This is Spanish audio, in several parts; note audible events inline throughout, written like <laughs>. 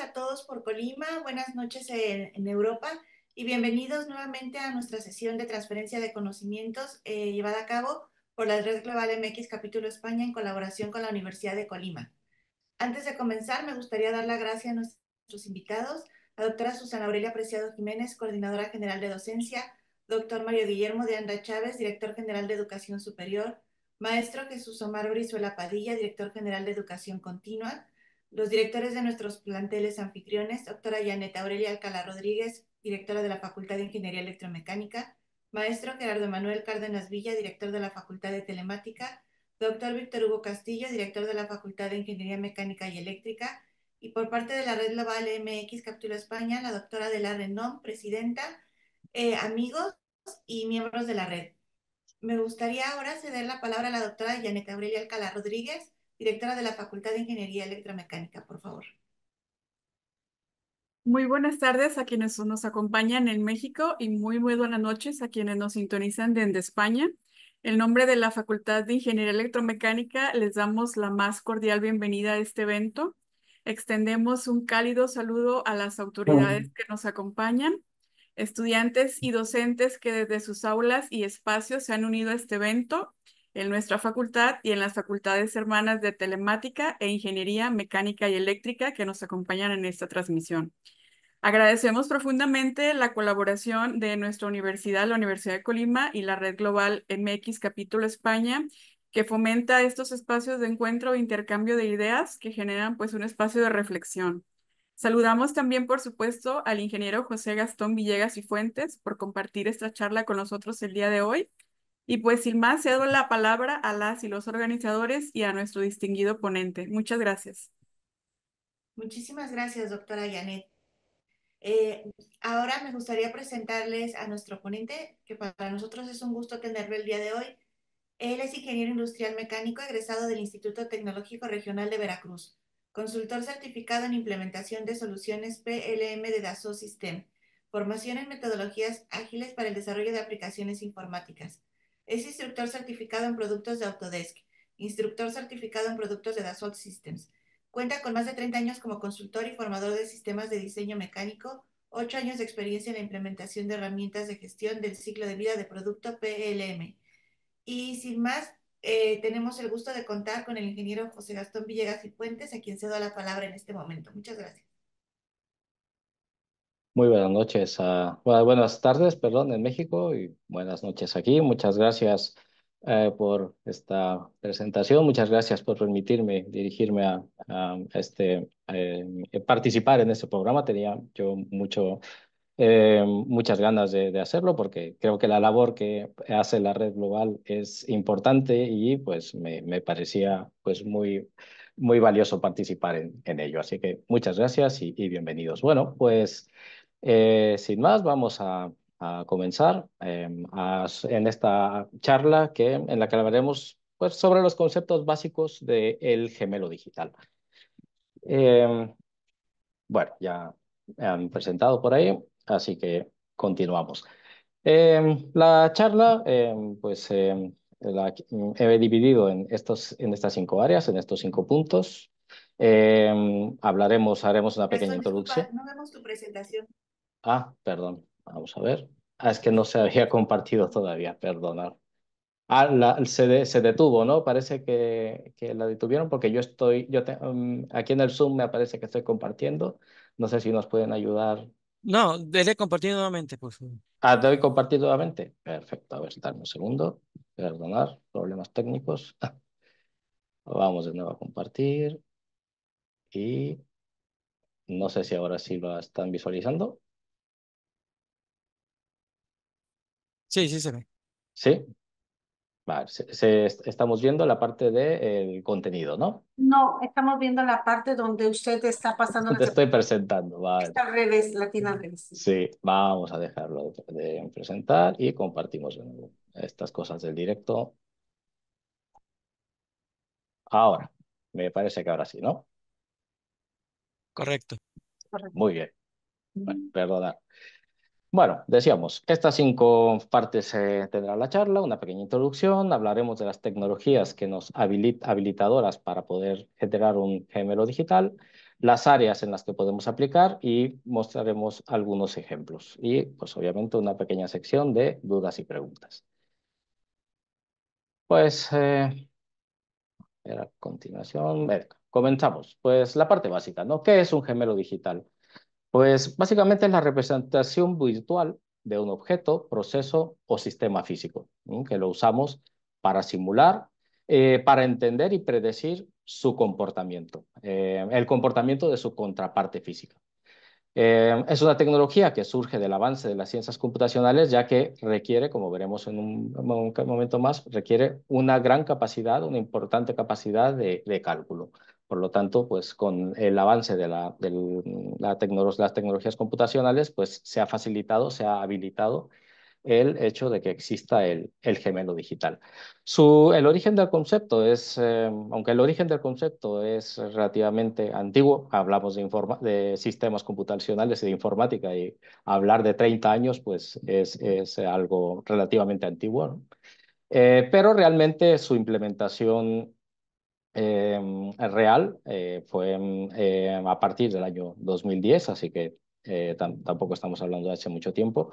a todos por Colima, buenas noches en, Europa y bienvenidos nuevamente a nuestra sesión de transferencia de conocimientos eh, llevada a cabo por la Red Global MX Capítulo España en colaboración con la Universidad de Colima. Antes de comenzar, me gustaría dar la gracia a nuestros invitados, la doctora Susana Aurelia Preciado Jiménez, coordinadora general de docencia, doctor Mario Guillermo de Anda Chávez, director general de Educación Superior, maestro Jesús Omar Brizuela Padilla, director general de Educación Continua, los directores de nuestros planteles anfitriones, doctora Janeta Aurelia Alcalá Rodríguez, directora de la Facultad de Ingeniería Electromecánica, maestro Gerardo Manuel Cárdenas Villa, director de la Facultad de Telemática, doctor Víctor Hugo Castillo, director de la Facultad de Ingeniería Mecánica y Eléctrica, y por parte de la Red Global MX Captura España, la doctora de la presidenta, eh, amigos y miembros de la red. Me gustaría ahora ceder la palabra a la doctora Janeta Aurelia Alcalá Rodríguez, directora de la Facultad de Ingeniería Electromecánica, por favor. Muy buenas tardes a quienes nos acompañan en México y muy, muy buenas noches a quienes nos sintonizan desde España. En nombre de la Facultad de Ingeniería Electromecánica les damos la más cordial bienvenida a este evento. Extendemos un cálido saludo a las autoridades que nos acompañan, estudiantes y docentes que desde sus aulas y espacios se han unido a este evento en nuestra facultad y en las facultades hermanas de Telemática e Ingeniería Mecánica y Eléctrica que nos acompañan en esta transmisión. Agradecemos profundamente la colaboración de nuestra universidad, la Universidad de Colima y la Red Global MX Capítulo España, que fomenta estos espacios de encuentro e intercambio de ideas que generan pues un espacio de reflexión. Saludamos también, por supuesto, al ingeniero José Gastón Villegas y Fuentes por compartir esta charla con nosotros el día de hoy y pues sin más, cedo la palabra a las y los organizadores y a nuestro distinguido ponente. Muchas gracias. Muchísimas gracias, doctora Janet. Eh, ahora me gustaría presentarles a nuestro ponente, que para nosotros es un gusto tenerlo el día de hoy. Él es ingeniero industrial mecánico egresado del Instituto Tecnológico Regional de Veracruz, consultor certificado en implementación de soluciones PLM de Dassault System, formación en metodologías ágiles para el desarrollo de aplicaciones informáticas. Es instructor certificado en productos de Autodesk, instructor certificado en productos de Dassault Systems. Cuenta con más de 30 años como consultor y formador de sistemas de diseño mecánico, 8 años de experiencia en la implementación de herramientas de gestión del ciclo de vida de producto PLM. Y sin más, eh, tenemos el gusto de contar con el ingeniero José Gastón Villegas y Puentes, a quien cedo la palabra en este momento. Muchas gracias. Muy buenas noches, a, buenas tardes, perdón, en México y buenas noches aquí. Muchas gracias eh, por esta presentación, muchas gracias por permitirme dirigirme a, este, eh, participar en este programa. Tenía yo mucho, eh, muchas ganas de, hacerlo porque creo que la labor que hace la red global es importante y pues me, parecía pues muy muy valioso participar en, ello. Así que muchas gracias y bienvenidos. Bueno, pues eh, sin más, vamos a, comenzar em, en esta charla que, en la que hablaremos pues, sobre los conceptos básicos del gemelo digital. Em, bueno, ya me han presentado por ahí, así que continuamos. Em, la charla, pues la, mm, he dividido en, estos, en estas cinco áreas, en estos cinco puntos. hablaremos, haremos una pequeña introducción. no vemos tu presentación. Ah, perdón, vamos a ver. Ah, es que no se había <laughs> compartido todavía, perdonar. Ah, se, detuvo, ¿no? Parece que, la detuvieron porque yo estoy, yo mm, aquí en el Zoom me aparece que estoy compartiendo. No sé si nos pueden ayudar. No, debe compartir nuevamente, por favor. Ah, debe compartir nuevamente. Perfecto, a ver, dame un segundo. Perdonar, problemas técnicos. <laughs> Vamos de nuevo a compartir. Y no sé si ahora sí lo están visualizando. Sí, sí se ve. ¿Sí? Vale, estamos viendo la parte del contenido, ¿no? No, estamos viendo la parte donde usted está pasando. Te estoy presentando, vale. Está al revés, tiene al revés. Sí, vamos a dejarlo de presentar y compartimos estas cosas del directo. Ahora, me parece que ahora sí, ¿no? Correcto. Correcto. Muy bien. perdona. Bueno, decíamos, estas cinco partes eh, tendrá la charla, una pequeña introducción, hablaremos de las tecnologías que nos habilitadoras para poder generar un gemelo digital, las áreas en las que podemos aplicar y mostraremos algunos ejemplos. Y pues obviamente una pequeña sección de dudas y preguntas. Pues eh, a continuación, eh, comenzamos. Pues la parte básica, ¿no? ¿Qué es un gemelo digital? Pues básicamente es la representación virtual de un objeto, proceso o sistema físico, que lo usamos para simular, eh, para entender y predecir su comportamiento, eh, el comportamiento de su contraparte física. Eh, es una tecnología que surge del avance de las ciencias computacionales, ya que requiere, como veremos en un, momento más, requiere una gran capacidad, una importante capacidad de cálculo. Por lo tanto, pues con el avance de, la, la las tecnologías computacionales, pues se ha facilitado, se ha habilitado el hecho de que exista el, el gemelo digital. Su, el origen del concepto es, eh, aunque el origen del concepto es relativamente antiguo, hablamos de, de sistemas computacionales y de informática, y hablar de 30 años, pues es, es algo relativamente antiguo, eh, pero realmente su implementación eh, real eh, fue eh, a partir del año 2010, así que tampoco estamos hablando de hace mucho tiempo,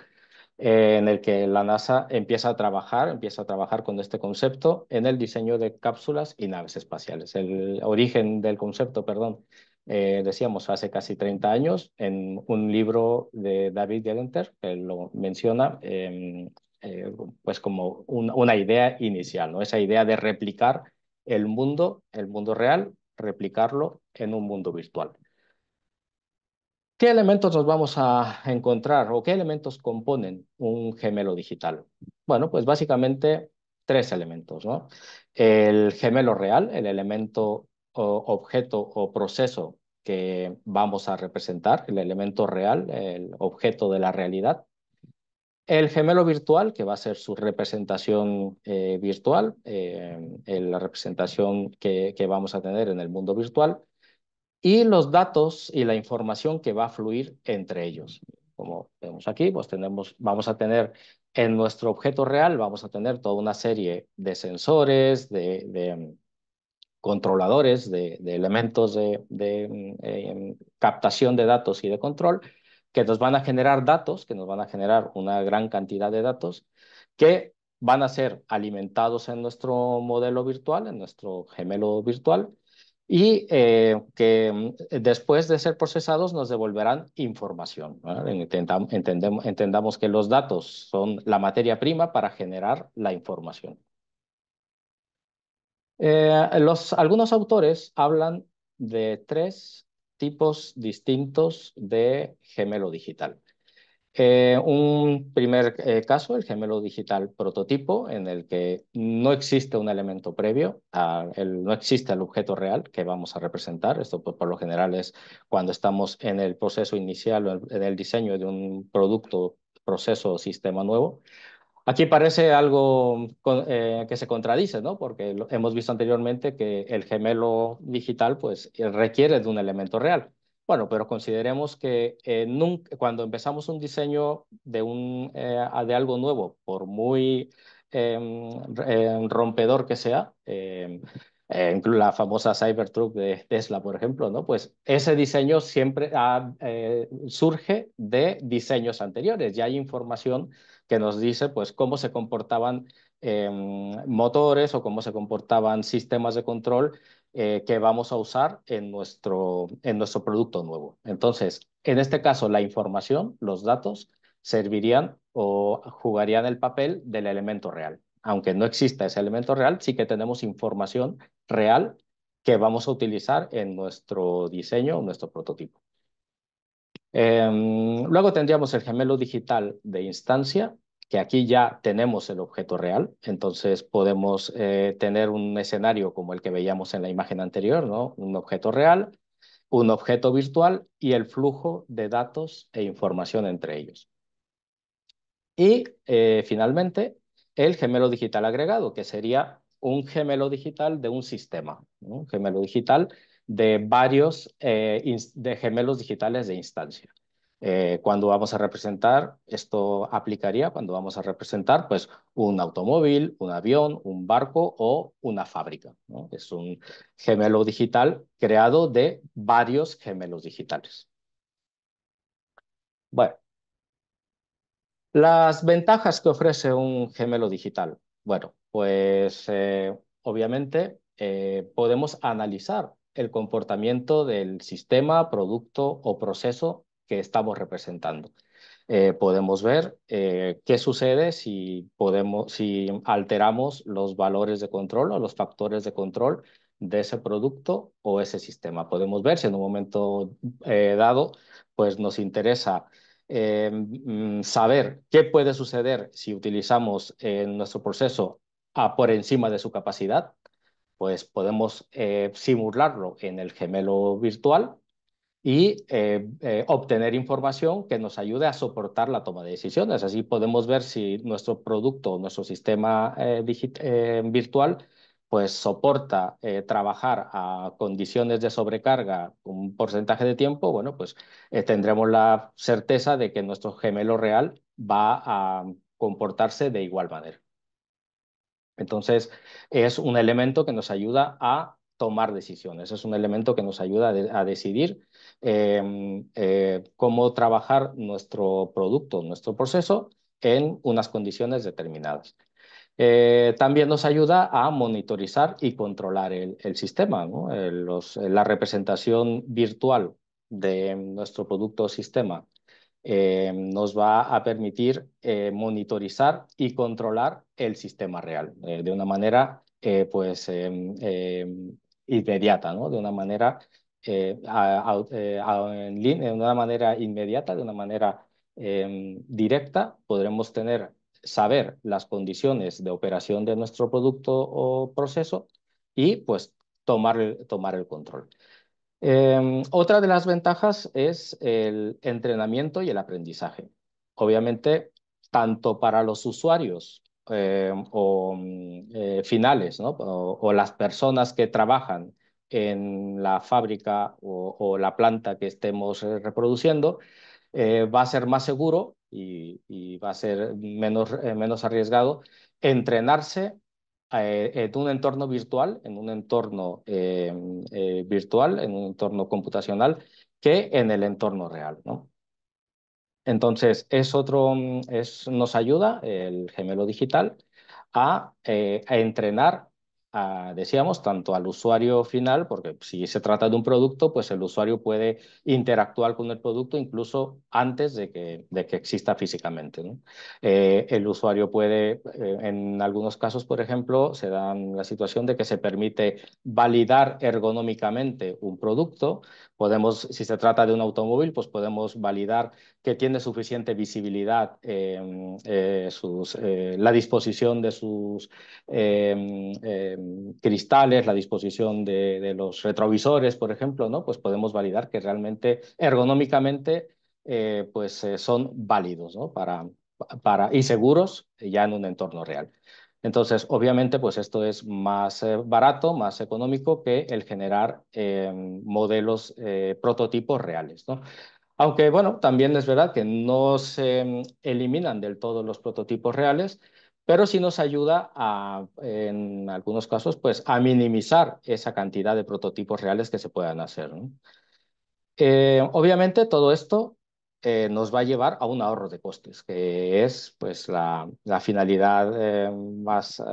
en el que la NASA empieza a trabajar, empieza a trabajar con este concepto en el diseño de cápsulas y naves espaciales. El origen del concepto, perdón, decíamos hace casi 30 años, en un libro de David Gellenter, que lo menciona, pues como una idea inicial, ¿no? Esa idea de replicar el mundo, el mundo real, replicarlo en un mundo virtual. ¿Qué elementos nos vamos a encontrar o qué elementos componen un gemelo digital? Bueno, pues básicamente tres elementos, ¿no? El gemelo real, el elemento o objeto o proceso que vamos a representar, el elemento real, el objeto de la realidad, el gemelo virtual, que va a ser su representación eh, virtual, eh, la representación que, vamos a tener en el mundo virtual, y los datos y la información que va a fluir entre ellos. Como vemos aquí, pues tenemos, vamos a tener en nuestro objeto real, vamos a tener toda una serie de sensores, de, mm, controladores, de, elementos de, mm, eh, captación de datos y de control, que nos van a generar datos, que nos van a generar una gran cantidad de datos, que van a ser alimentados en nuestro modelo virtual, en nuestro gemelo virtual, y eh, que mm, después de ser procesados nos devolverán información. entendamos que los datos son la materia prima para generar la información. Eh, los, algunos autores hablan de tres tipos distintos de gemelo digital. Eh, un primer eh, caso, el gemelo digital prototipo, en el que no existe un elemento previo, a no existe el objeto real que vamos a representar. Esto pues, por, lo general es cuando estamos en el proceso inicial, en el diseño de un producto, proceso o sistema nuevo. Aquí parece algo eh, que se contradice, ¿no? Porque hemos visto anteriormente que el gemelo digital pues, requiere de un elemento real. Bueno, pero consideremos que eh, cuando empezamos un diseño de, un, eh, de algo nuevo, por muy em, em, rompedor que sea, em, la famosa Cybertruck de Tesla, por ejemplo, ¿no? Pues ese diseño siempre surge de diseños anteriores, ya hay información que nos dice pues, cómo se comportaban em, motores o cómo se comportaban sistemas de control eh, que vamos a usar en nuestro, en nuestro producto nuevo. Entonces, en este caso, la información, los datos, servirían o jugarían el papel del elemento real. Aunque no exista ese elemento real, sí que tenemos información real que vamos a utilizar en nuestro diseño, o nuestro prototipo. Em, luego tendríamos el gemelo digital de instancia, que aquí ya tenemos el objeto real, entonces podemos eh, tener un escenario como el que veíamos en la imagen anterior, ¿no? un objeto real, un objeto virtual y el flujo de datos e información entre ellos. Y eh, finalmente, el gemelo digital agregado, que sería un gemelo digital de un sistema, un gemelo digital de varios eh, de gemelos digitales de instancia. Eh, cuando vamos a representar, esto aplicaría cuando vamos a representar pues, un automóvil, un avión, un barco o una fábrica. Es un gemelo digital creado de varios gemelos digitales. Bueno, las ventajas que ofrece un gemelo digital. Bueno, pues eh, obviamente podemos analizar el comportamiento del sistema, producto o proceso que estamos representando. Eh, podemos ver eh, qué sucede si, podemos, si alteramos los valores de control o los factores de control de ese producto o ese sistema. Podemos ver si en un momento eh, dado pues nos interesa mm, saber qué puede suceder si utilizamos en nuestro proceso a por encima de su capacidad, pues podemos eh, simularlo en el gemelo virtual y eh, eh, obtener información que nos ayude a soportar la toma de decisiones. Así podemos ver si nuestro producto nuestro sistema virtual pues soporta trabajar a condiciones de sobrecarga un porcentaje de tiempo, bueno, pues tendremos la certeza de que nuestro gemelo real va a comportarse de igual manera. Entonces, es un elemento que nos ayuda a tomar decisiones, es un elemento que nos ayuda a decidir em, eh, cómo trabajar nuestro producto, nuestro proceso en unas condiciones determinadas. Eh, también nos ayuda a monitorizar y controlar el, sistema, eh, la representación virtual de nuestro producto o sistema eh, nos va a permitir eh, monitorizar y controlar el sistema real eh, de una manera pues em, em, inmediata, de una manera de una manera inmediata, de una manera em, directa, podremos tener saber las condiciones de operación de nuestro producto o proceso y pues tomar, tomar el control. Em, otra de las ventajas es el entrenamiento y el aprendizaje. Obviamente, tanto para los usuarios em, o mm, eh, finales, o, las personas que trabajan en la fábrica o, la planta que estemos eh, reproduciendo, eh, va a ser más seguro y, va a ser menos, menos arriesgado entrenarse en eh, eh, un entorno virtual, en un entorno eh, virtual, en un entorno computacional, que en el entorno real. ¿no? Entonces, es otro, mm, es, nos ayuda el gemelo digital a entrenar decíamos, tanto al usuario final, porque si se trata de un producto, pues el usuario puede interactuar con el producto incluso antes de que, de que exista físicamente. Eh, el usuario puede, eh, en algunos casos, por ejemplo, se da la situación de que se permite validar ergonómicamente un producto. Podemos, si se trata de un automóvil, pues podemos validar que tiene suficiente visibilidad em, eh, eh, la disposición de sus em, em, cristales, la disposición de, los retrovisores, por ejemplo, ¿no? pues podemos validar que realmente ergonómicamente eh, pues, son válidos ¿no? para, para, y seguros ya en un entorno real. Entonces, obviamente, pues esto es más barato, más económico que el generar modelos, prototipos reales, ¿no? Aunque bueno, también es verdad que no se eliminan del todo los prototipos reales, pero sí nos ayuda a, en algunos casos, pues a minimizar esa cantidad de prototipos reales que se puedan hacer. Eh, obviamente todo esto eh, nos va a llevar a un ahorro de costes, que es pues, la, finalidad eh, más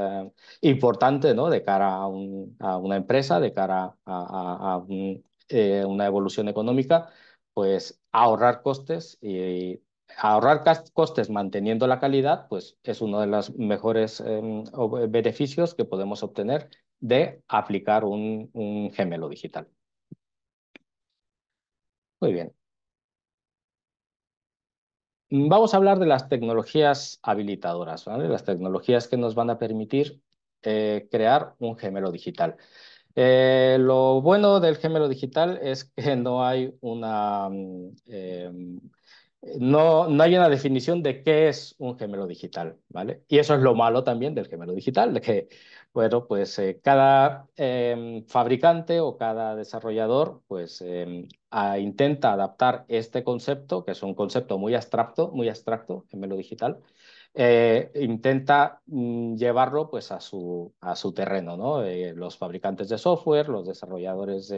importante ¿no? de cara a, una empresa, de cara a, una evolución económica, pues ahorrar costes y ahorrar costes manteniendo la calidad, pues es uno de los mejores em, beneficios que podemos obtener de aplicar un, gemelo digital. Muy bien. Vamos a hablar de las tecnologías habilitadoras, las tecnologías que nos van a permitir eh, crear un gemelo digital. Eh, lo bueno del gemelo digital es que <laughs> no hay una... Mm, em, no, hay una definición de qué es un gemelo digital, ¿vale? Y eso es lo malo también del gemelo digital, de que, bueno, pues eh, cada em, fabricante o cada desarrollador, pues em, intenta adaptar este concepto, que es un concepto muy abstracto, muy abstracto, gemelo digital, eh, intenta mm, llevarlo pues a su, a su terreno, ¿no? Eh, los fabricantes de software, los desarrolladores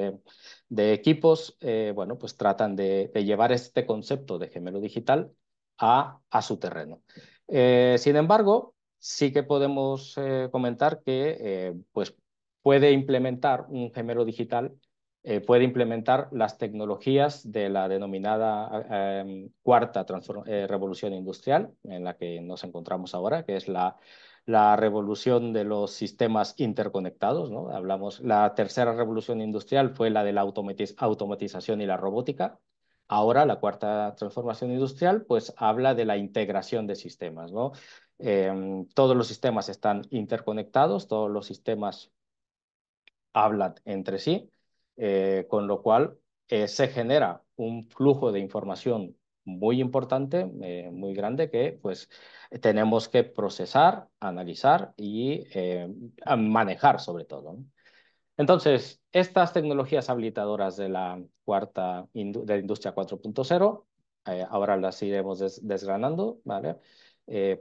de, equipos, eh, bueno, pues tratan de, llevar este concepto de gemelo digital a, su terreno. sin embargo, sí que podemos comentar que pues puede implementar un gemelo digital eh, puede implementar las tecnologías de la denominada eh, em, cuarta eh, revolución industrial en la que nos encontramos ahora, que es la, revolución de los sistemas interconectados. Hablamos, la tercera revolución industrial fue la de la automatización y la robótica. Ahora la cuarta transformación industrial pues habla de la integración de sistemas. Em, todos los sistemas están interconectados, todos los sistemas hablan entre sí eh, con lo cual eh, se genera un flujo de información muy importante, eh, muy grande, que pues tenemos que procesar, analizar y manejar sobre todo. Entonces, estas tecnologías habilitadoras de la cuarta de la industria 4.0, ahora las iremos desgranando, ¿vale?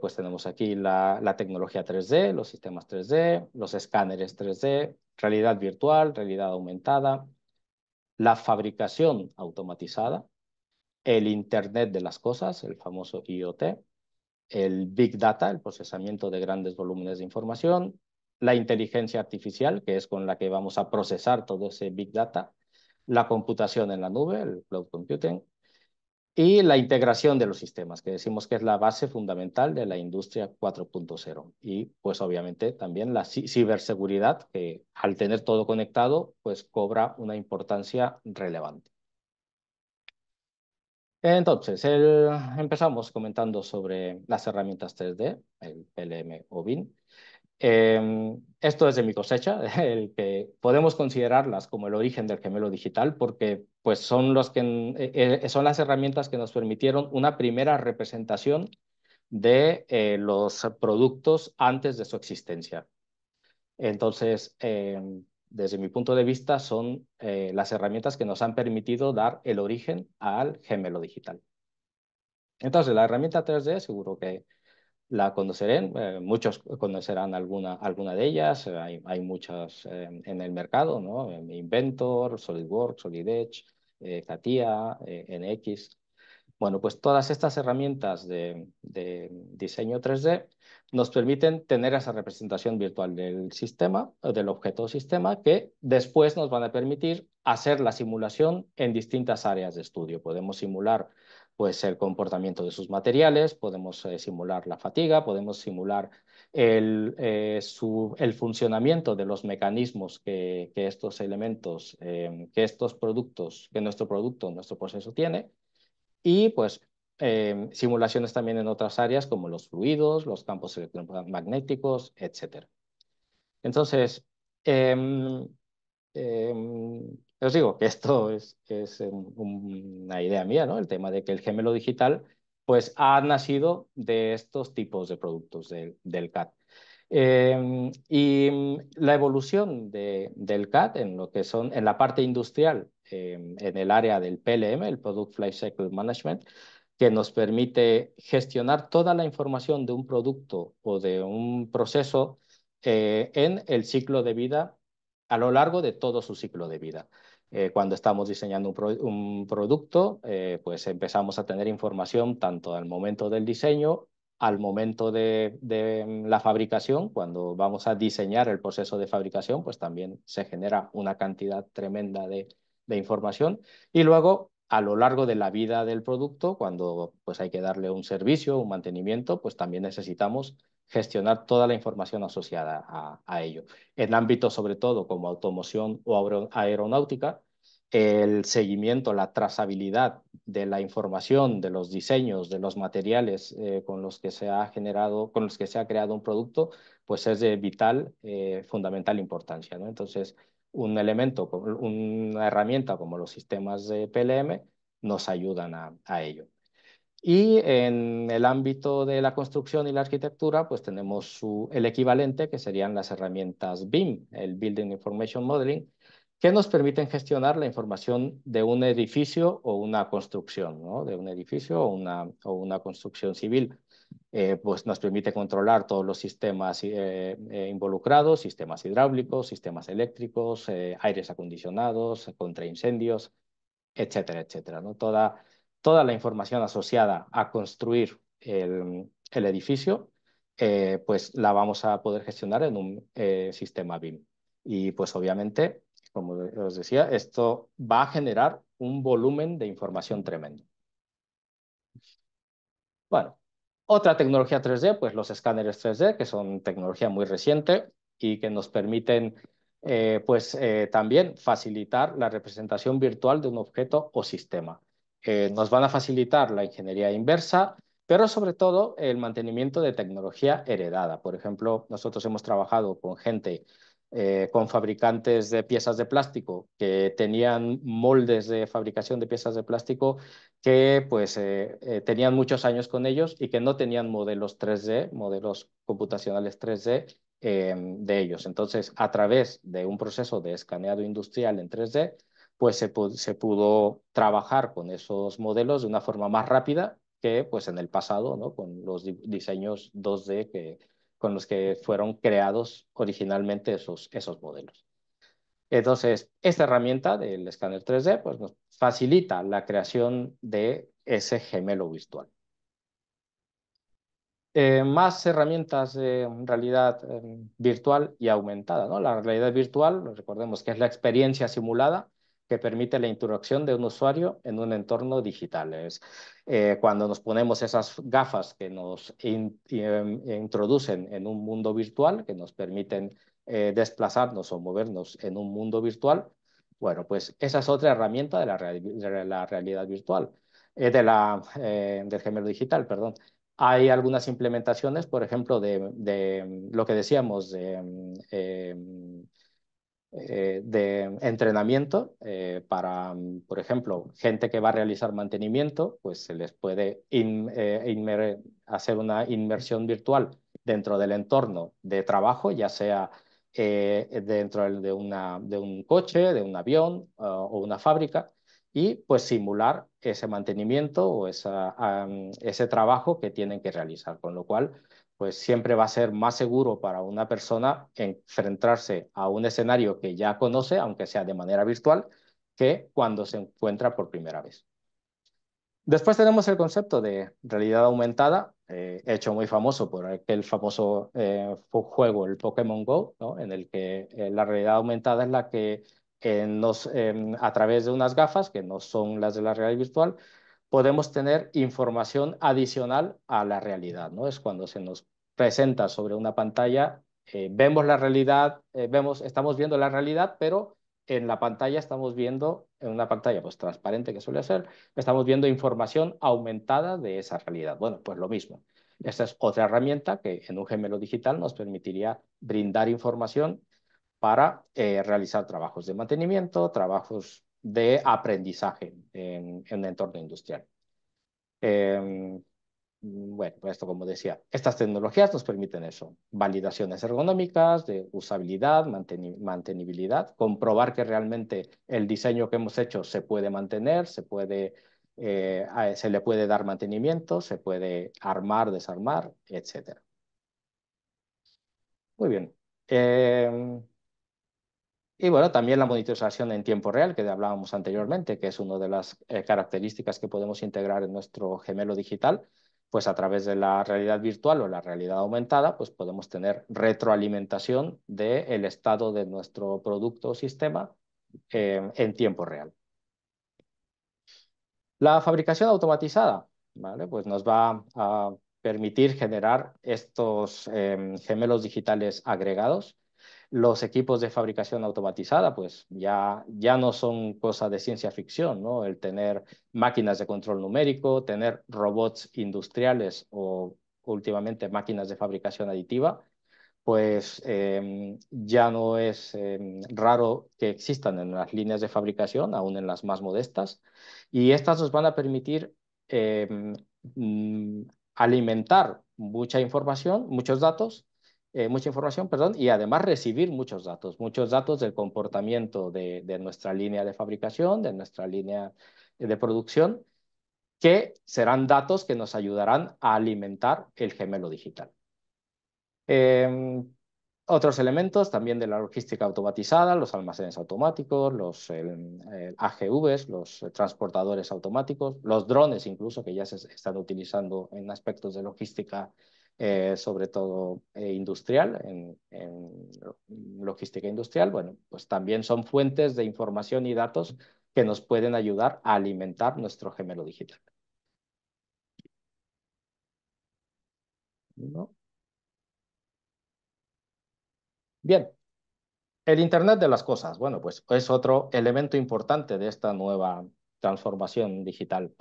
pues tenemos aquí la, la, tecnología 3D, los sistemas 3D, los escáneres 3D, realidad virtual, realidad aumentada, la fabricación automatizada, el Internet de las Cosas, el famoso IoT, el Big Data, el procesamiento de grandes volúmenes de información, la inteligencia artificial, que es con la que vamos a procesar todo ese Big Data, la computación en la nube, el Cloud Computing, y la integración de los sistemas, que decimos que es la base fundamental de la industria 4.0. Y pues obviamente también la ciberseguridad, que al tener todo conectado, pues cobra una importancia relevante. Entonces, empezamos comentando sobre las herramientas 3D, el PLM o bin Em, esto es de mi cosecha, <laughs> el que podemos considerarlas como el origen del gemelo digital, porque pues, son, los que, eh, eh, son las herramientas que nos permitieron una primera representación de eh, los productos antes de su existencia. Entonces, em, desde mi punto de vista, son las herramientas que nos han permitido dar el origen al gemelo digital. Entonces, la herramienta 3D, seguro que la conocerán, eh, muchos conocerán alguna, alguna de ellas, eh, hay, muchas eh, en el mercado, ¿no? Inventor, SolidWorks, SolidEdge, Edge, CATIA, NX. Bueno, pues todas estas herramientas de, de, diseño 3D nos permiten tener esa representación virtual del sistema, del objeto sistema, que después nos van a permitir hacer la simulación en distintas áreas de estudio. Podemos simular pues, el comportamiento de sus materiales, podemos eh, simular la fatiga, podemos simular el, eh, el, funcionamiento de los mecanismos que, estos elementos, em, que estos productos, que nuestro producto, nuestro proceso tiene, y pues em, simulaciones también en otras áreas como los fluidos, los campos electromagnéticos, etc. Entonces, em, Em, os digo que esto es, es em, una idea mía, ¿no? El tema de que el gemelo digital pues ha nacido de estos tipos de productos del CAT. Em, y la evolución del CAT en lo que son en la parte industrial, en el área del PLM, el Product Life Cycle Management, que nos permite gestionar toda la información de un producto o de un proceso eh, en el ciclo de vida a lo largo de todo su ciclo de vida. Eh, cuando estamos diseñando un, producto, eh, pues empezamos a tener información tanto al momento del diseño, al momento de, la fabricación, cuando vamos a diseñar el proceso de fabricación, pues también se genera una cantidad tremenda de, información. Y luego, a lo largo de la vida del producto, cuando pues hay que darle un servicio, un mantenimiento, pues también necesitamos gestionar toda la información asociada a, ello. En ámbitos sobre todo como automoción o aeronáutica, el seguimiento, la trazabilidad de la información, de los diseños, de los materiales eh, con los que se ha generado, con los que se ha creado un producto, pues es de vital, eh, fundamental importancia. Entonces, un elemento, una herramienta como los sistemas de PLM nos ayudan a ello. Y en el ámbito de la construcción y la arquitectura, pues tenemos el equivalente, que serían las herramientas BIM, el Building Information Modeling, que nos permiten gestionar la información de un edificio o una construcción, ¿no? de un edificio o una, o una construcción civil. Eh, pues nos permite controlar todos los sistemas eh, eh, involucrados, sistemas hidráulicos, sistemas eléctricos, aires acondicionados, contra incendios, etcétera, etcétera. ¿no? Toda toda la información asociada a construir el, edificio, eh, pues la vamos a poder gestionar en un eh, sistema BIM. Y pues obviamente, como os decía, esto va a generar un volumen de información tremendo. Bueno, otra tecnología 3D, pues los escáneres 3D, que son tecnología muy reciente y que nos permiten eh, pues también facilitar la representación virtual de un objeto o sistema. Eh, nos van a facilitar la ingeniería inversa, pero sobre todo el mantenimiento de tecnología heredada. Por ejemplo, nosotros hemos trabajado con gente, eh, con fabricantes de piezas de plástico que tenían moldes de fabricación de piezas de plástico que pues eh, tenían muchos años con ellos y que no tenían modelos 3D, modelos computacionales 3D de ellos. Entonces, a través de un proceso de escaneado industrial en 3D, pues se, pudo trabajar con esos modelos de una forma más rápida que pues en el pasado, ¿no? Con los diseños 2D que, con los que fueron creados originalmente esos, esos modelos. Entonces, esta herramienta del escáner 3D pues, nos facilita la creación de ese gemelo virtual. Eh, más herramientas de realidad eh, virtual y aumentada. ¿no? La realidad virtual, recordemos que es la experiencia simulada que permite la interacción de un usuario en un entorno digital. Eh, cuando nos ponemos esas gafas que nos eh, introducen en un mundo virtual, que nos permiten eh, desplazarnos o movernos en un mundo virtual, bueno, pues esa es otra herramienta de la, realidad virtual, de la, del gemelo digital, perdón. Hay algunas implementaciones, por ejemplo, de, de lo que decíamos, de eh, de entrenamiento eh, para, mm, por ejemplo, gente que va a realizar mantenimiento, pues se les puede eh, hacer una inmersión virtual dentro del entorno de trabajo, ya sea dentro de, una, de un coche, de un avión o una fábrica, y pues simular ese mantenimiento o ese trabajo que tienen que realizar, con lo cual pues siempre va a ser más seguro para una persona enfrentarse a un escenario que ya conoce, aunque sea de manera virtual, que cuando se encuentra por primera vez. Después tenemos el concepto de realidad aumentada, eh, hecho muy famoso por aquel famoso eh, juego, el Pokémon Go, en el que eh, la realidad aumentada es la que em, a través de unas gafas, que no son las de la realidad virtual, podemos tener información adicional a la realidad, ¿no? Es cuando se nos presenta sobre una pantalla, eh, vemos la realidad, eh, vemos, estamos viendo la realidad, pero en la pantalla estamos viendo, en una pantalla pues transparente que suele ser, estamos viendo información aumentada de esa realidad. Bueno, pues lo mismo. Esta es otra herramienta que en un gemelo digital nos permitiría brindar información para eh, realizar trabajos de mantenimiento, trabajos de aprendizaje en, un entorno industrial. Em, bueno, pues esto como decía, estas tecnologías nos permiten eso, validaciones ergonómicas, de usabilidad, mantenibilidad, comprobar que realmente el diseño que hemos hecho se puede mantener, se puede... Eh, se le puede dar mantenimiento, se puede armar, desarmar, etc. Muy bien. Em, y bueno, también la monitorización en tiempo real, que hablábamos anteriormente, que es una de las eh, características que podemos integrar en nuestro gemelo digital, pues a través de la realidad virtual o la realidad aumentada, pues podemos tener retroalimentación del estado de nuestro producto o sistema em, en tiempo real. La fabricación automatizada, ¿vale? Pues nos va a permitir generar estos em, gemelos digitales agregados, los equipos de fabricación automatizada, pues ya, ya no son cosa de ciencia ficción, ¿no? El tener máquinas de control numérico, tener robots industriales o últimamente máquinas de fabricación aditiva, pues em, ya no es em, raro que existan en las líneas de fabricación, aún en las más modestas, y estas nos van a permitir em, mm, alimentar mucha información, muchos datos, eh, mucha información, perdón, y además recibir muchos datos, muchos datos del comportamiento de, nuestra línea de fabricación, de nuestra línea de producción, que serán datos que nos ayudarán a alimentar el gemelo digital. Em, otros elementos también de la logística automatizada, los almacenes automáticos, los em, eh, AGVs, los transportadores automáticos, los drones incluso que ya se están utilizando en aspectos de logística eh, sobre todo eh, industrial, en, logística industrial, bueno, pues también son fuentes de información y datos que nos pueden ayudar a alimentar nuestro gemelo digital. Bien, el Internet de las Cosas, bueno, pues es otro elemento importante de esta nueva transformación digital.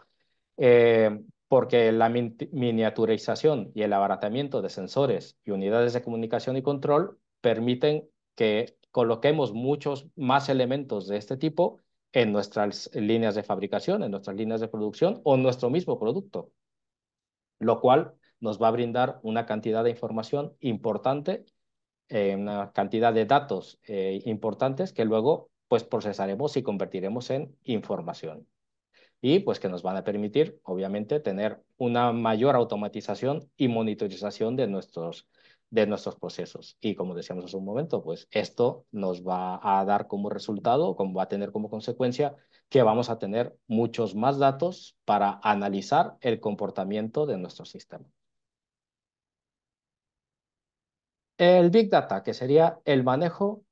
Eh, porque la miniaturización y el abaratamiento de sensores y unidades de comunicación y control permiten que coloquemos muchos más elementos de este tipo en nuestras líneas de fabricación, en nuestras líneas de producción o en nuestro mismo producto, lo cual nos va a brindar una cantidad de información importante, eh, una cantidad de datos eh, importantes que luego pues procesaremos y convertiremos en información y pues que nos van a permitir, obviamente, tener una mayor automatización y monitorización de nuestros, de nuestros procesos. Y como decíamos hace un momento, pues esto nos va a dar como resultado, como va a tener como consecuencia, que vamos a tener muchos más datos para analizar el comportamiento de nuestro sistema. El Big Data, que sería el manejo,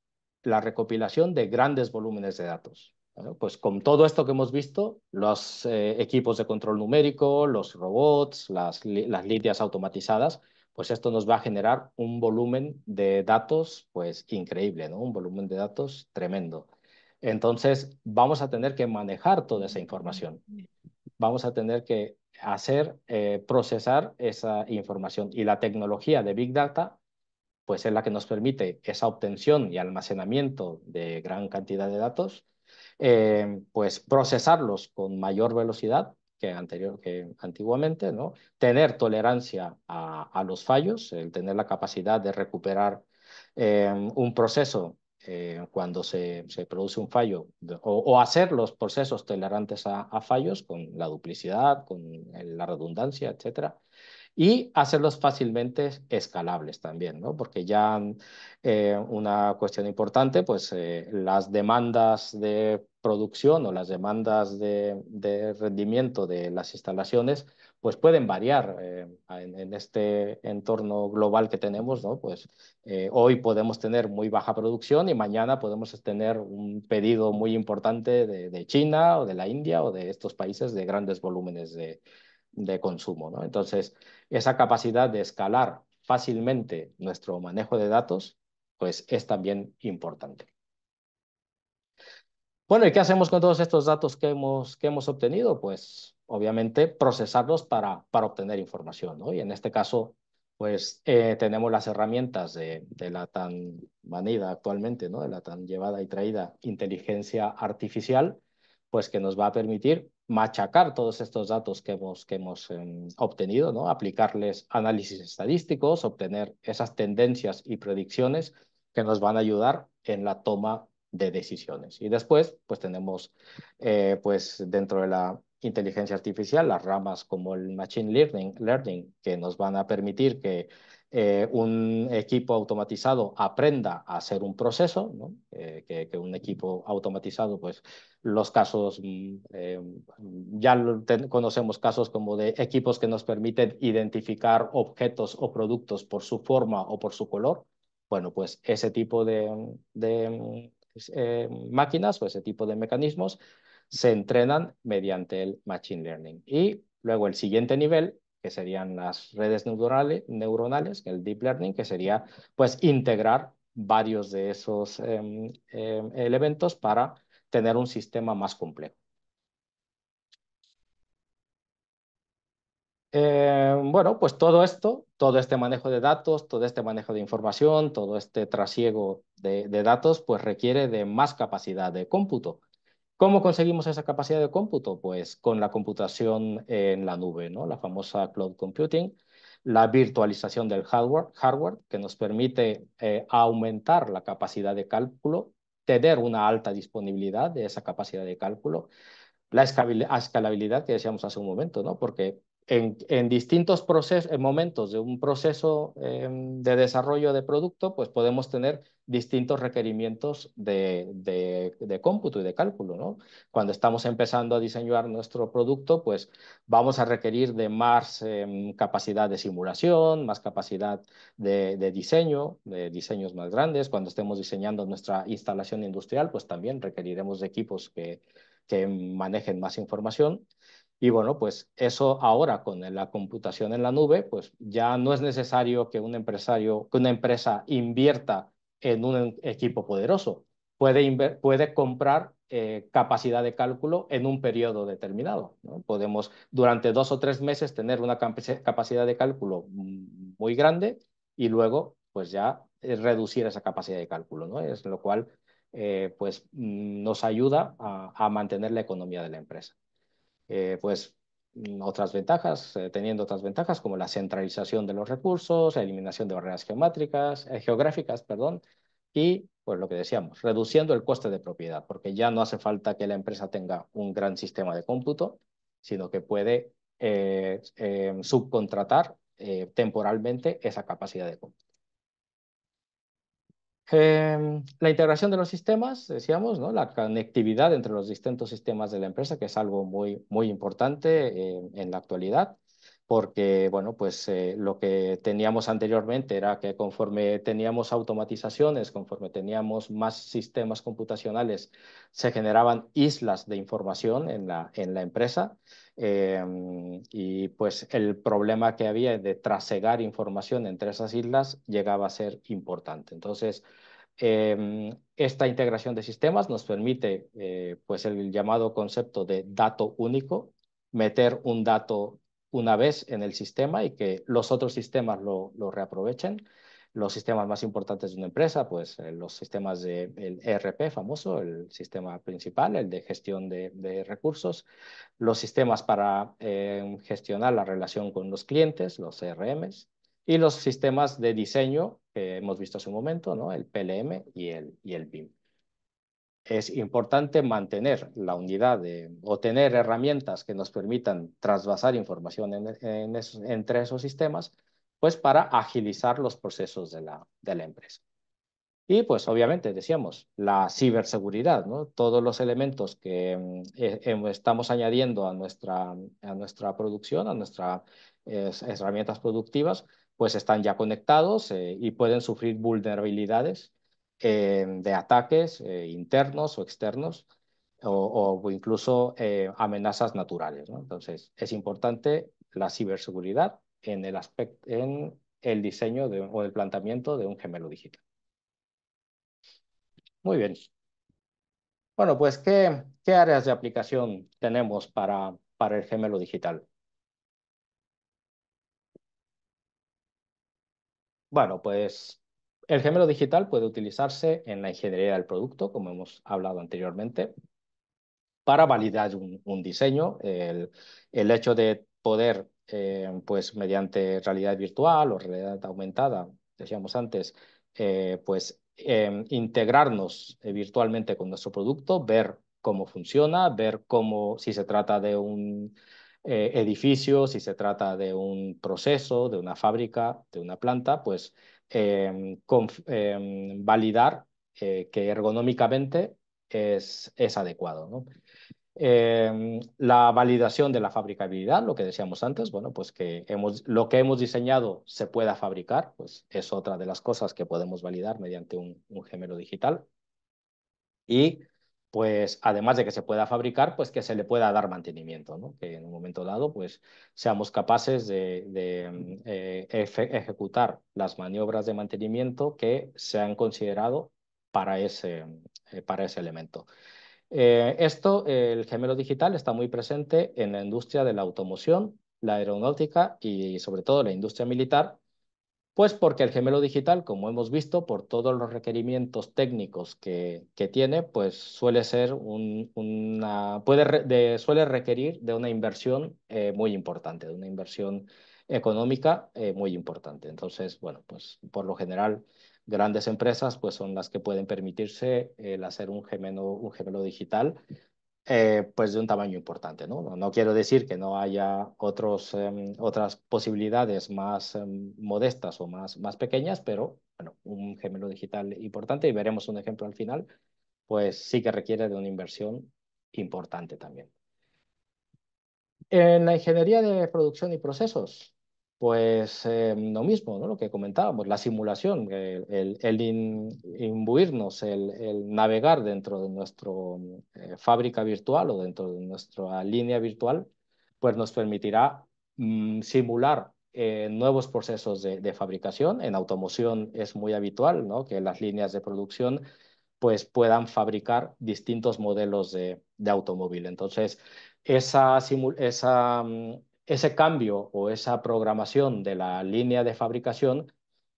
la recopilación de grandes volúmenes de datos pues con todo esto que hemos visto, los eh, equipos de control numérico, los robots, las, las líneas automatizadas, pues esto nos va a generar un volumen de datos pues increíble, ¿no? Un volumen de datos tremendo. Entonces, vamos a tener que manejar toda esa información. Vamos a tener que hacer, eh, procesar esa información. Y la tecnología de Big Data, pues es la que nos permite esa obtención y almacenamiento de gran cantidad de datos, eh, pues procesarlos con mayor velocidad que, anterior, que antiguamente, ¿no? tener tolerancia a, los fallos, el tener la capacidad de recuperar eh, un proceso eh, cuando se, produce un fallo o, hacer los procesos tolerantes a, a fallos con la duplicidad, con la redundancia, etcétera y hacerlos fácilmente escalables también, ¿no? Porque ya eh, una cuestión importante, pues eh, las demandas de producción o las demandas de, rendimiento de las instalaciones, pues pueden variar eh, en, este entorno global que tenemos, ¿no? Pues hoy podemos tener muy baja producción y mañana podemos tener un pedido muy importante de, de China o de la India o de estos países de grandes volúmenes de, de consumo. ¿no? Entonces, esa capacidad de escalar fácilmente nuestro manejo de datos, pues es también importante. Bueno, ¿y qué hacemos con todos estos datos que hemos, que hemos obtenido? Pues obviamente procesarlos para, para obtener información, ¿no? Y en este caso, pues eh, tenemos las herramientas de, de, la tan manida actualmente, ¿no? De la tan llevada y traída inteligencia artificial, pues que nos va a permitir machacar todos estos datos que hemos, em, obtenido, ¿no? aplicarles análisis estadísticos, obtener esas tendencias y predicciones que nos van a ayudar en la toma de decisiones. Y después, pues tenemos, eh, pues dentro de la inteligencia artificial, las ramas como el machine learning que nos van a permitir que eh, un equipo automatizado aprenda a hacer un proceso, eh, que, un equipo automatizado, pues los casos, mm, eh, ya conocemos casos como de equipos que nos permiten identificar objetos o productos por su forma o por su color. Bueno, pues ese tipo de, de pues, máquinas o ese tipo de mecanismos se entrenan mediante el Machine Learning. Y luego el siguiente nivel que serían las redes neuronales, neuronales, el deep learning, que sería pues integrar varios de esos em, em, elementos para tener un sistema más complejo. Em, bueno, pues todo esto, todo este manejo de datos, todo este manejo de información, todo este trasiego de, de datos, pues requiere de más capacidad de cómputo ¿Cómo conseguimos esa capacidad de cómputo? Pues con la computación en la nube, ¿no? la famosa cloud computing, la virtualización del hardware, hardware que nos permite eh, aumentar la capacidad de cálculo, tener una alta disponibilidad de esa capacidad de cálculo, la escalabilidad que decíamos hace un momento, ¿no? porque en, distintos procesos, en momentos de un proceso em, de desarrollo de producto, pues podemos tener distintos requerimientos de, de, cómputo y de cálculo. ¿no? Cuando estamos empezando a diseñar nuestro producto, pues vamos a requerir de más em, capacidad de simulación, más capacidad de, de, diseño, de diseños más grandes. Cuando estemos diseñando nuestra instalación industrial, pues también requeriremos de equipos que, que manejen más información. Y bueno, pues eso ahora con la computación en la nube, pues ya no es necesario que un empresario, que una empresa invierta en un equipo poderoso. Puede, puede comprar eh, capacidad de cálculo en un periodo determinado. Podemos durante dos o tres meses tener una capacidad de cálculo muy grande y luego pues ya eh, reducir esa capacidad de cálculo, ¿no? Es lo cual eh, pues mm, nos ayuda a mantener la economía de la empresa. Eh, pues mm, otras ventajas, eh, teniendo otras ventajas como la centralización de los recursos, la eliminación de barreras geométricas, eh, geográficas, perdón, y pues lo que decíamos, reduciendo el coste de propiedad, porque ya no hace falta que la empresa tenga un gran sistema de cómputo, sino que puede subcontratar temporalmente esa capacidad de cómputo. Em, la integración de los sistemas, decíamos, la conectividad entre los distintos sistemas de la empresa, que es algo muy, muy importante em, en la actualidad, porque bueno, pues, eh, lo que teníamos anteriormente era que conforme teníamos automatizaciones, conforme teníamos más sistemas computacionales, se generaban islas de información en la empresa Em, y pues el problema que había de trasegar información entre esas islas llegaba a ser importante. Entonces, em, esta integración de sistemas nos permite eh, pues el llamado concepto de dato único, meter un dato una vez en el sistema y que los otros sistemas lo reaprovechen los sistemas más importantes de una empresa, pues eh, los sistemas de ERP e famoso, el sistema principal, el de gestión de, recursos, los sistemas para em, gestionar la relación con los clientes, los CRMs, e y los sistemas de diseño que hemos visto hace un momento, ¿no? el PLM y el, y el BIM. Es importante mantener la unidad de, o tener herramientas que nos permitan trasvasar información entre esos sistemas pues para agilizar los procesos de la, de la empresa. Y pues obviamente decíamos la ciberseguridad, ¿no? Todos los elementos que eh, em, estamos añadiendo a nuestra, a nuestra producción, a nuestras herramientas productivas, pues están ya conectados eh, y pueden sufrir vulnerabilidades em, de ataques eh, internos o externos o, incluso amenazas naturales, Entonces es importante la ciberseguridad en el, en el diseño o el planteamiento de un gemelo digital. Muy bien. Bueno, pues, ¿qué, qué áreas de aplicación tenemos para, para el gemelo digital? Bueno, pues el gemelo digital puede utilizarse en la ingeniería del producto, como hemos hablado anteriormente, para validar un, diseño. El, el, hecho de poder eh, pues mediante realidad virtual o realidad aumentada, decíamos antes, eh, pues em, integrarnos eh, virtualmente con nuestro producto, ver cómo funciona, ver cómo, si se trata de un edificio, si se trata de un proceso, de una fábrica, de una planta, pues em, em, validar que ergonómicamente es, es adecuado. ¿no? Em, la validación de la fabricabilidad, lo que decíamos antes, bueno, pues que hemos, lo que hemos diseñado se pueda fabricar, pues es otra de las cosas que podemos validar mediante un, un gemelo digital. Y pues además de que se pueda fabricar, pues que se le pueda dar mantenimiento, ¿no? que en un momento dado pues seamos capaces de, em, eh, ejecutar las maniobras de mantenimiento que se han considerado para ese, eh, para ese elemento. Eh, esto, el gemelo digital está muy presente en la industria de la automoción, la aeronáutica y, sobre todo la industria militar, pues porque el gemelo digital, como hemos visto, por todos los requerimientos técnicos que, que tiene, pues suele ser una, puede suele requerir de una inversión eh, muy importante, de una inversión económica eh, muy importante. Entonces, bueno, pues por lo general grandes empresas pues son las que pueden permitirse el hacer un gemelo, digital eh, pues de un tamaño importante. ¿no? no quiero decir que no haya otros, em, otras posibilidades más em, modestas o más, más pequeñas, pero bueno, un gemelo digital importante, y veremos un ejemplo al final, pues sí que requiere de una inversión importante también. En la ingeniería de producción y procesos, pues em, lo mismo, ¿no? lo que comentábamos, la simulación, el, imbuirnos, el, navegar dentro de nuestra eh, fábrica virtual o dentro de nuestra línea virtual, pues nos permitirá mm, simular eh, nuevos procesos de, fabricación. En automoción es muy habitual ¿no? que las líneas de producción pues, puedan fabricar distintos modelos de, automóvil. Entonces, esa, esa mm, ese cambio o esa programación de la línea de fabricación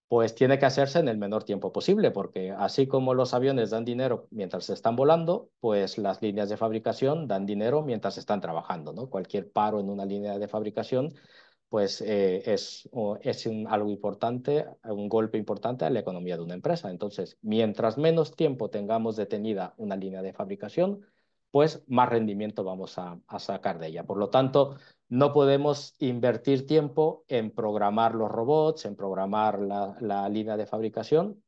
pues tiene que hacerse en el menor tiempo posible, porque así como los aviones dan dinero mientras se están volando, pues las líneas de fabricación dan dinero mientras están trabajando, ¿no? Cualquier paro en una línea de fabricación, pues eh, es, es algo importante, un golpe importante a la economía de una empresa. Entonces, mientras menos tiempo tengamos detenida una línea de fabricación, pues más rendimiento vamos a sacar de ella. Por lo tanto, no podemos invertir tiempo en programar los robots, en programar la, línea de fabricación.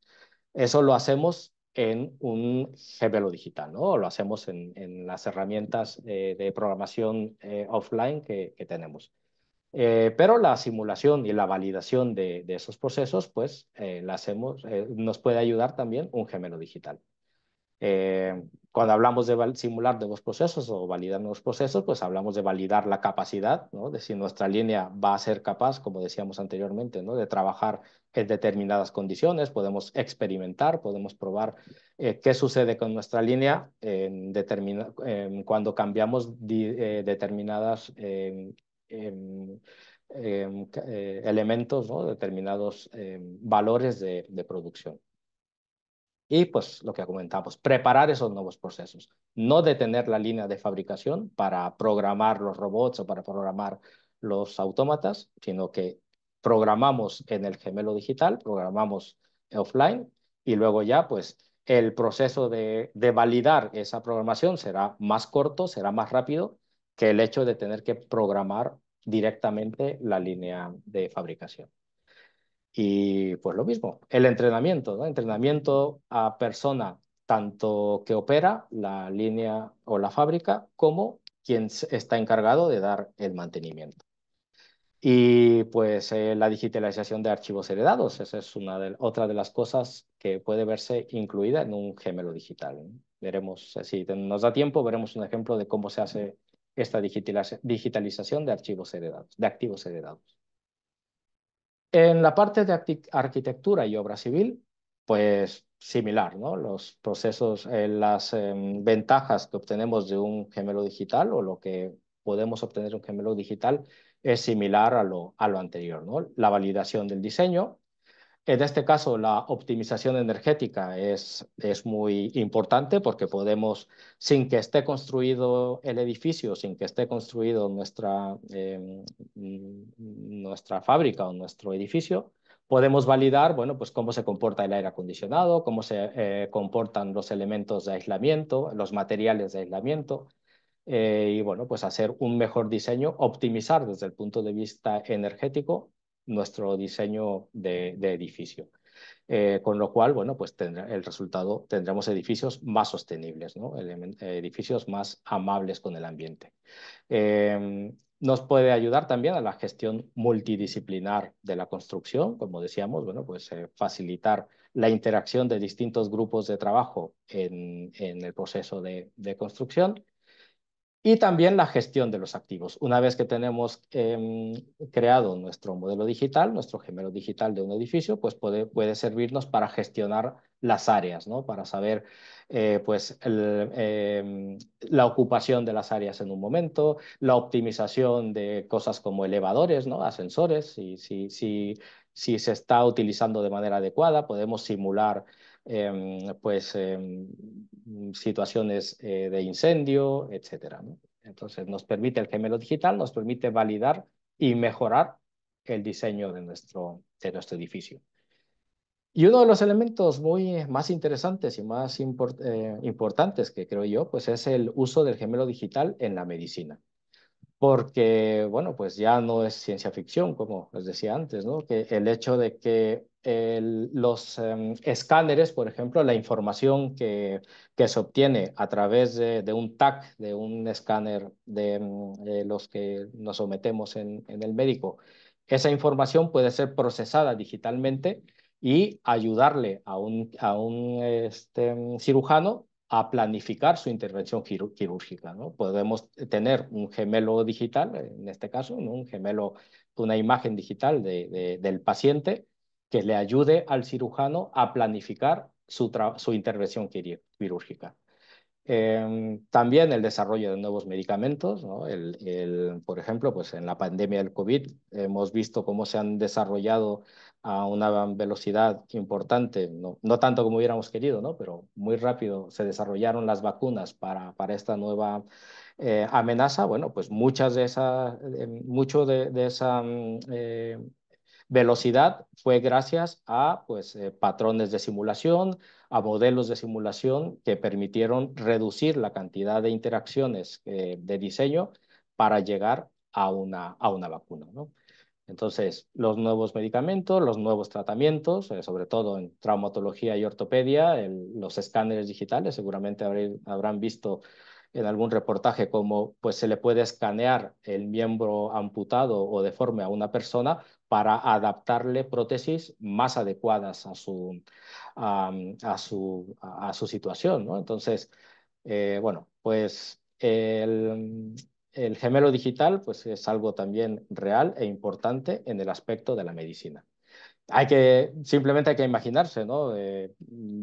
Eso lo hacemos en un gemelo digital, lo hacemos en, las herramientas eh, de programación eh, offline que, tenemos. Eh, pero la simulación y la validación de, esos procesos, pues, hacemos, nos puede ayudar también un gemelo digital. Eh, cuando hablamos de simular nuevos procesos o validar nuevos procesos, pues hablamos de validar la capacidad, de si nuestra línea va a ser capaz, como decíamos anteriormente, ¿no? de trabajar en determinadas condiciones, podemos experimentar, podemos probar eh, qué sucede con nuestra línea en cuando cambiamos determinados elementos, determinados valores de producción. Y pues lo que comentamos, preparar esos nuevos procesos, no detener la línea de fabricación para programar los robots o para programar los autómatas, sino que programamos en el gemelo digital, programamos offline y luego ya pues el proceso de, de validar esa programación será más corto, será más rápido que el hecho de tener que programar directamente la línea de fabricación. Y pues lo mismo, el entrenamiento, Entrenamiento a persona, tanto que opera la línea o la fábrica, como quien está encargado de dar el mantenimiento. Y pues eh, la digitalización de archivos heredados, esa es una de, otra de las cosas que puede verse incluida en un gemelo digital. Veremos, eh, si nos da tiempo, veremos un ejemplo de cómo se hace esta digitalización de archivos heredados, de activos heredados. En la parte de arquitectura y obra civil, pues similar, ¿no? Los procesos, eh, las em, ventajas que obtenemos de un gemelo digital o lo que podemos obtener de un gemelo digital es similar a lo, a lo anterior, ¿no? La validación del diseño, en este caso, la optimización energética es, es, muy importante porque podemos, sin que esté construido el edificio, sin que esté construido nuestra, em, mm, nuestra fábrica o nuestro edificio, podemos validar bueno, pues cómo se comporta el aire acondicionado, cómo se eh, comportan los elementos de aislamiento, los materiales de aislamiento, eh, y bueno, pues hacer un mejor diseño, optimizar desde el punto de vista energético nuestro diseño de, edificio. Eh, con lo cual, bueno, pues tendrá, el resultado tendremos edificios más sostenibles, ¿no? edificios más amables con el ambiente. Eh, nos puede ayudar también a la gestión multidisciplinar de la construcción, como decíamos, bueno, pues eh, facilitar la interacción de distintos grupos de trabajo en, el proceso de construcción y también la gestión de los activos. Una vez que tenemos em, creado nuestro modelo digital, nuestro gemelo digital de un edificio, pues puede, puede servirnos para gestionar las áreas, ¿no? Para saber, eh, pues, em, la ocupación de las áreas en un momento, la optimización de cosas como elevadores, ¿no? Ascensores, si, si, si se está utilizando de manera adecuada, podemos simular Em, pues, em, situaciones eh, de incendio, etc. Entonces, nos permite el gemelo digital, nos permite validar y mejorar el diseño de nuestro, de nuestro edificio. Y uno de los elementos muy más interesantes y más eh, importantes que creo yo, pues es el uso del gemelo digital en la medicina porque, bueno, pues ya no es ciencia ficción, como les decía antes, ¿no? Que el hecho de que los em, escáneres, por ejemplo, la información que, que se obtiene a través de, un TAC, de un escáner em, de, los que nos sometemos en, el médico, esa información puede ser procesada digitalmente y ayudarle a un, a un este, em, cirujano a planificar su intervención quirúrgica. ¿no? Podemos tener un gemelo digital, en este caso, un gemelo, una imagen digital de, del paciente que le ayude al cirujano a planificar su, intervención quirúrgica. Em, también el desarrollo de nuevos medicamentos, el, por ejemplo, pues en la pandemia del COVID hemos visto cómo se han desarrollado a una velocidad importante, no, tanto como hubiéramos querido, ¿no? pero muy rápido se desarrollaron las vacunas para, para esta nueva eh, amenaza. Bueno, pues muchas de esas, mucho de, de mm, eh, Velocidad fue gracias a pues, eh, patrones de simulación, a modelos de simulación que permitieron reducir la cantidad de interacciones eh, de diseño para llegar a una, a una vacuna. Entonces, los nuevos medicamentos, los nuevos tratamientos, eh, sobre todo en traumatología y ortopedia, en los escáneres digitales, seguramente habrán visto en algún reportaje como pues se le puede escanear el miembro amputado o deforme a una persona para adaptarle prótesis más adecuadas a su, a, su, a, su situación. ¿no? Entonces, eh, bueno, pues el, el gemelo digital pues es algo también real e importante en el aspecto de la medicina hay que, simplemente hay que imaginarse, ¿no? Eh,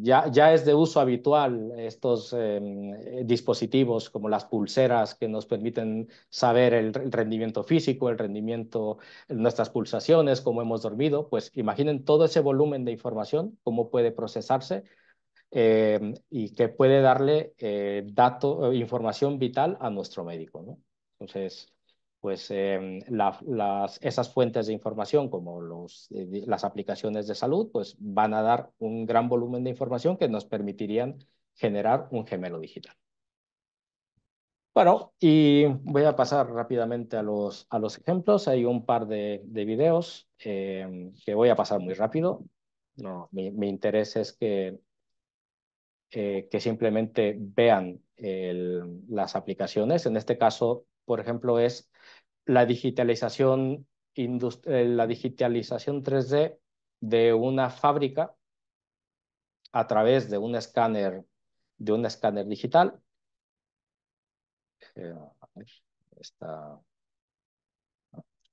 ya, ya es de uso habitual estos em, dispositivos como las pulseras que nos permiten saber el, rendimiento físico, el rendimiento, nuestras pulsaciones, cómo hemos dormido, pues imaginen todo ese volumen de información, cómo puede procesarse em, y que puede darle eh, dato, eh, información vital a nuestro médico, ¿no? Entonces, pues em, las, esas fuentes de información como los, eh, las aplicaciones de salud, pues van a dar un gran volumen de información que nos permitirían generar un gemelo digital. Bueno, y voy a pasar rápidamente a los, a los ejemplos. Hay un par de, de videos em, que voy a pasar muy rápido. No, mi, interés es que, eh, que simplemente vean las aplicaciones. En este caso, por ejemplo, es la digitalización, eh, la digitalización 3D de una fábrica a través de un escáner, de un escáner digital. Eh, a esta...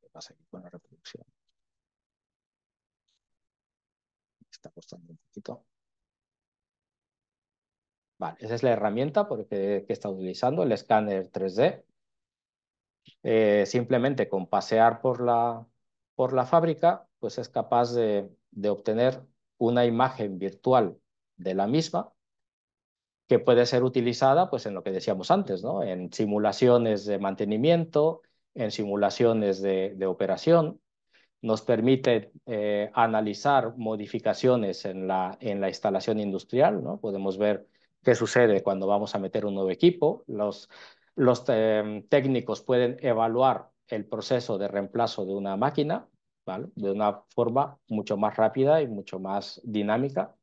¿Qué con la reproducción? Está costando un poquito. Vale, esa es la herramienta porque, que está utilizando, el escáner 3D. Eh, simplemente con pasear por la, por la fábrica, pues es capaz de, obtener una imagen virtual de la misma que puede ser utilizada pues en lo que decíamos antes, ¿no? en simulaciones de mantenimiento, en simulaciones de, operación, nos permite eh, analizar modificaciones en la, en la instalación industrial, ¿no? podemos ver qué sucede cuando vamos a meter un nuevo equipo, los, los eh, técnicos pueden evaluar el proceso de reemplazo de una máquina de una forma mucho más rápida y mucho más dinámica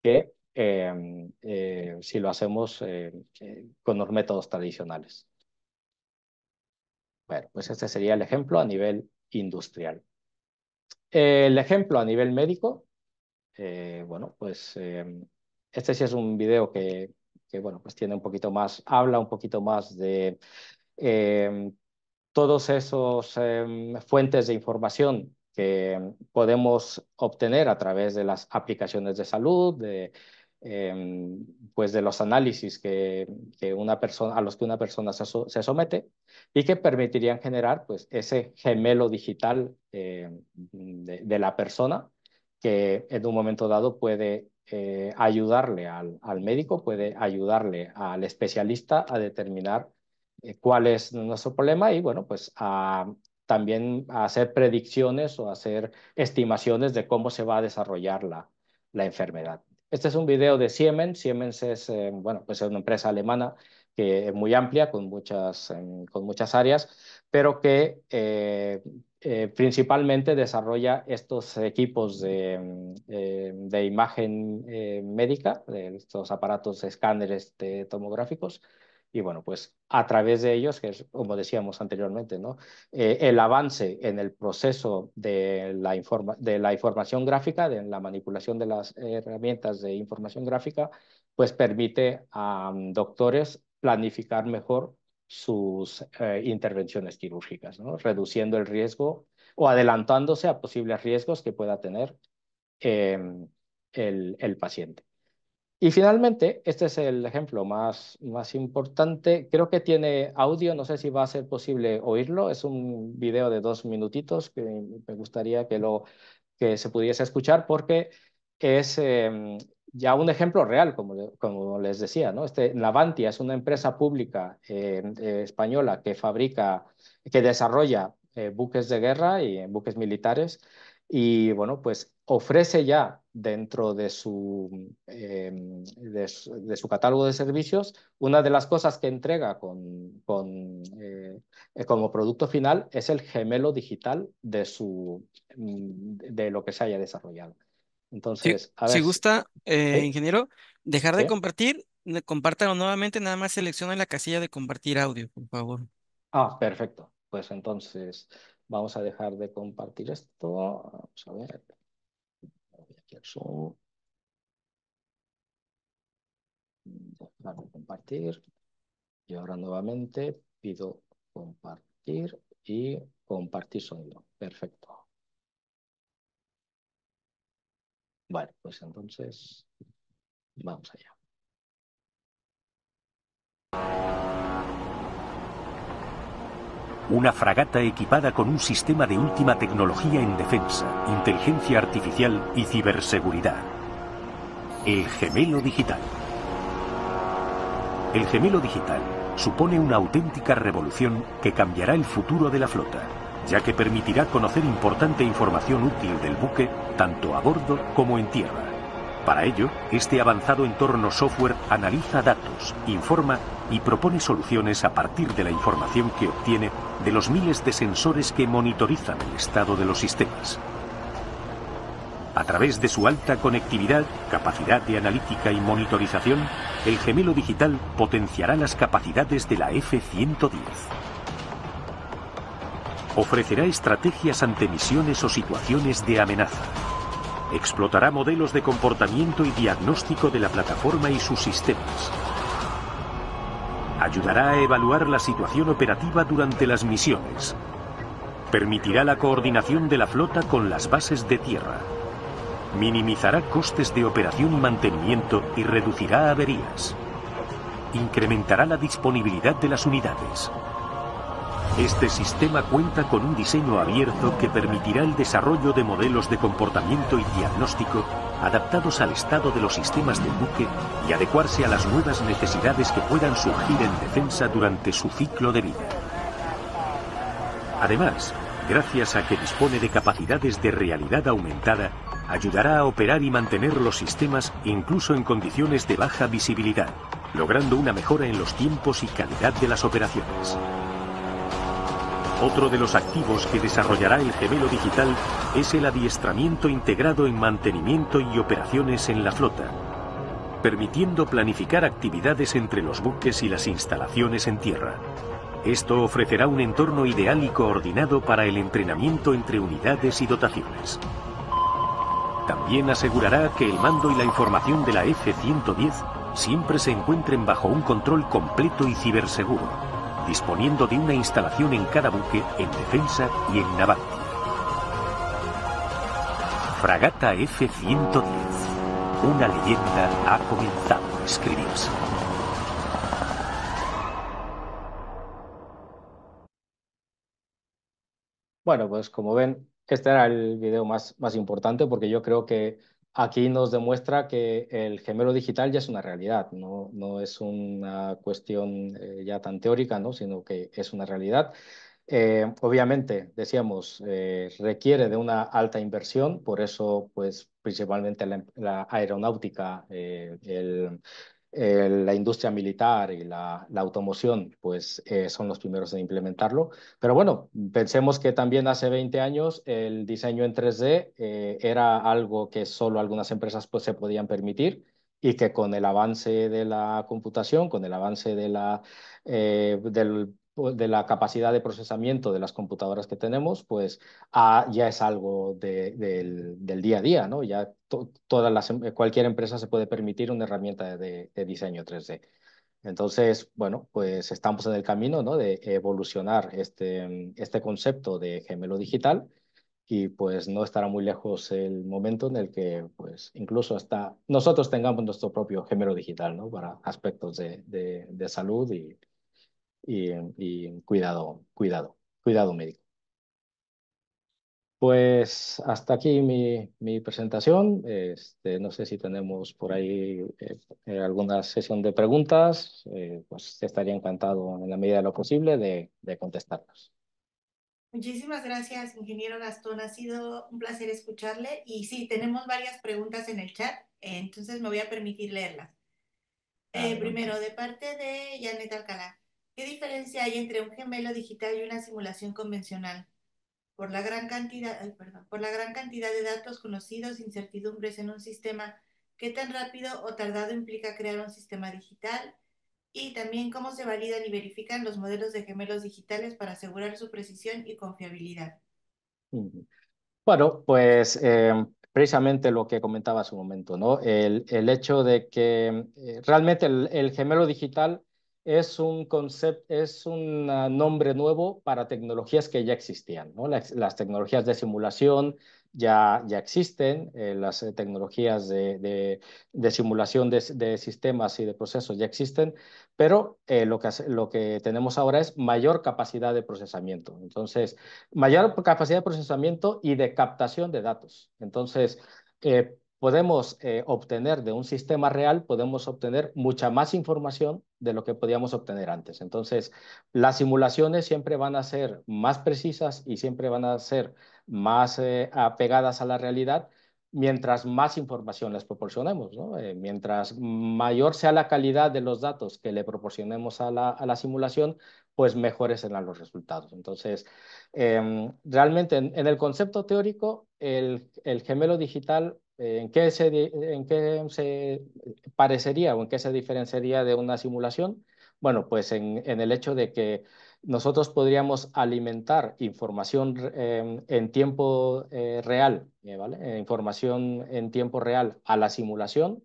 que em, eh, si lo hacemos eh, con los métodos tradicionales. Bueno, pues este sería el ejemplo a nivel industrial. el ejemplo a nivel médico, bueno, pues em, este sí es un video que que bueno, pues tiene un poquito más, habla un poquito más de eh, todos esos em, fuentes de información que podemos obtener a través de las aplicaciones de salud, de, em, pues de los análisis que, que, una persona, a los que una persona se, se, somete y que permitirían generar pues, ese gemelo digital eh, de, de la persona que en un momento dado puede eh, ayudarle al, al, médico, puede ayudarle al especialista a determinar eh, cuál es nuestro problema y, bueno, pues a, también a hacer predicciones o hacer estimaciones de cómo se va a desarrollar la, la enfermedad. Este es un video de Siemens. Siemens es, eh, bueno, pues es una empresa alemana que es muy amplia, con muchas, con muchas áreas, pero que eh, principalmente desarrolla estos equipos de, eh, imagen eh, médica, estos aparatos escáneres tomográficos, y bueno, pues a través de ellos, que es como decíamos anteriormente, ¿no? el avance en el proceso de la, de la información gráfica, de la manipulación de las herramientas de información gráfica, pues permite a mm, doctores planificar mejor sus eh, intervenciones quirúrgicas, reduciendo el riesgo o adelantándose a posibles riesgos que pueda tener em, el, paciente. Y finalmente, este es el ejemplo más, más importante. Creo que tiene audio, no sé si va a ser posible oírlo. Es un video de dos minutitos que me gustaría que, lo, que se pudiese escuchar porque es em, ya un ejemplo real, como, les decía, ¿no? Este, es una empresa pública eh, eh, española que fabrica, que desarrolla eh, buques de guerra y buques militares y, bueno, pues ofrece ya dentro em, de su, de su, catálogo de servicios, una de las cosas que entrega con como producto final es el gemelo digital de, su, mm, de lo que se haya desarrollado. Entonces, Si gusta, eh, ingeniero, dejar de compartir, compártalo nuevamente, nada más selecciona la casilla de compartir audio, por favor. Ah, perfecto. Pues entonces vamos a dejar de compartir esto. Vamos a ver. Voy aquí al Zoom. Dejar de compartir. Y ahora nuevamente pido compartir y compartir sonido. Perfecto. Bueno, pues entonces vamos allá. Una fragata equipada con un sistema de última tecnología en defensa, inteligencia artificial y ciberseguridad. El gemelo digital. El gemelo digital supone una auténtica revolución que cambiará el futuro de la flota ya que permitirá conocer importante información útil del buque, tanto a bordo como en tierra. Para ello, este avanzado entorno software analiza datos, informa y propone soluciones a partir de la información que obtiene de los miles de sensores que monitorizan el estado de los sistemas. A través de su alta conectividad, capacidad de analítica y monitorización, el gemelo digital potenciará las capacidades de la F-110. Ofrecerá estrategias ante misiones o situaciones de amenaza. Explotará modelos de comportamiento y diagnóstico de la plataforma y sus sistemas. Ayudará a evaluar la situación operativa durante las misiones. Permitirá la coordinación de la flota con las bases de tierra. Minimizará costes de operación y mantenimiento y reducirá averías. Incrementará la disponibilidad de las unidades. Este sistema cuenta con un diseño abierto que permitirá el desarrollo de modelos de comportamiento y diagnóstico adaptados al estado de los sistemas del buque y adecuarse a las nuevas necesidades que puedan surgir en defensa durante su ciclo de vida. Además, gracias a que dispone de capacidades de realidad aumentada, ayudará a operar y mantener los sistemas incluso en condiciones de baja visibilidad, logrando una mejora en los tiempos y calidad de las operaciones. Otro de los activos que desarrollará el gemelo digital es el adiestramiento integrado en mantenimiento y operaciones en la flota, permitiendo planificar actividades entre los buques y las instalaciones en tierra. Esto ofrecerá un entorno ideal y coordinado para el entrenamiento entre unidades y dotaciones. También asegurará que el mando y la información de la F-110 siempre se encuentren bajo un control completo y ciberseguro disponiendo de una instalación en cada buque, en defensa y en naval. Fragata F-110. Una leyenda ha comenzado a escribirse. Bueno, pues como ven, este era el video más, más importante porque yo creo que Aquí nos demuestra que el gemelo digital ya es una realidad, no, no es una cuestión eh, ya tan teórica, ¿no? sino que es una realidad. Eh, obviamente, decíamos, eh, requiere de una alta inversión, por eso, pues, principalmente la, la aeronáutica, el la industria militar y la, automoción, pues eh, son los primeros en implementarlo. Pero bueno, pensemos que también hace 20 años el diseño en 3D eh, era algo que solo algunas empresas pues, se podían permitir y que con el avance de la computación, con el avance de la, eh, del pues, de la capacidad de procesamiento de las computadoras que tenemos, pues ah, ya es algo del, día a día, ¿no? Ya todas las, em, cualquier empresa se puede permitir una herramienta de, diseño 3D. Entonces, bueno, pues estamos en el camino, ¿no? De evolucionar este, este concepto de gemelo digital y pues no estará muy lejos el momento en el que pues incluso hasta nosotros tengamos nuestro propio gemelo digital, ¿no? Para aspectos de salud y y, cuidado, cuidado, cuidado médico. Pues hasta aquí mi, mi presentación. Este, no sé si tenemos por ahí eh, eh, alguna sesión de preguntas. Eh, pues estaría encantado en la medida de lo posible de, de contestarlas. Muchísimas gracias, ingeniero Gastón. Ha sido un placer escucharle. Y sí, tenemos varias preguntas en el chat, entonces me voy a permitir leerlas. primero, de parte de Janet Alcalá. ¿Qué diferencia hay entre un gemelo digital y una simulación convencional? Por la gran cantidad, perdón, por la gran cantidad de datos conocidos, incertidumbres en un sistema, ¿qué tan rápido o tardado implica crear un sistema digital? Y también cómo se validan y verifican los modelos de gemelos digitales para asegurar su precisión y confiabilidad. Bueno, pues eh, precisamente lo que comentaba hace un momento, ¿no? El, hecho de que eh, realmente el, gemelo digital es un concepto es un ah, nombre nuevo para tecnologías que ya existían. Las, tecnologías de simulación ya, ya existen, eh, las eh, tecnologías de, simulación de, sistemas y de procesos ya existen, pero eh, lo, que, lo que tenemos ahora es mayor capacidad de procesamiento. Entonces, mayor capacidad de procesamiento y de captación de datos. Entonces, podemos eh, obtener de un sistema real, podemos obtener mucha más información de lo que podíamos obtener antes. Entonces, las simulaciones siempre van a ser más precisas y siempre van a ser más eh, apegadas a la realidad mientras más información les proporcionemos. ¿no? Eh, mientras mayor sea la calidad de los datos que le proporcionemos a la, a la simulación, pues mejores serán los resultados. Entonces, em, realmente en, en, el concepto teórico, el, el gemelo digital eh, ¿En qué, se, parecería o en qué se diferenciaría de una simulación? Bueno, pues en, el hecho de que nosotros podríamos alimentar información em, en tiempo eh, real, eh, ¿vale? Información en tiempo real a la simulación.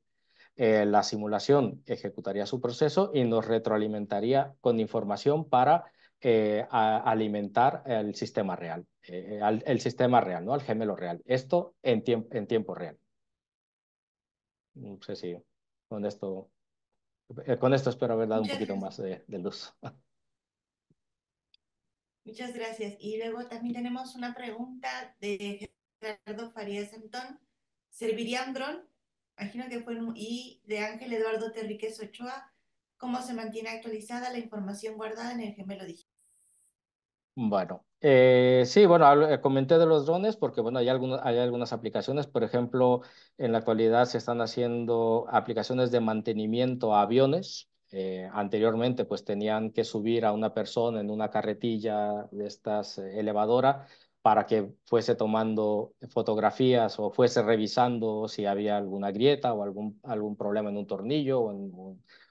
la simulación ejecutaría su proceso y nos retroalimentaría con información para alimentar el sistema real, el sistema real, ¿no? Al gemelo real. Esto en, en tiempo real. Mm, si pues Con esto, eh, con esto espero haber dado un poquito más de, luz. <laughs> Muchas gracias. Y luego también tenemos una pregunta de Gerardo Farías Antón. ¿Serviría un dron? Imagino que fue un de Ángel Eduardo Terriquez Ochoa. ¿Cómo se mantiene actualizada la información guardada en el gemelo digital? Bueno, eh, sí, bueno, eh, comenté de los drones porque, hay, algunas aplicaciones, por ejemplo, en la actualidad se están haciendo aplicaciones de mantenimiento a aviones. Eh, anteriormente, pues tenían que subir a una persona en una carretilla de estas elevadora para que fuese tomando fotografías o fuese revisando si había alguna grieta o algún, problema en un tornillo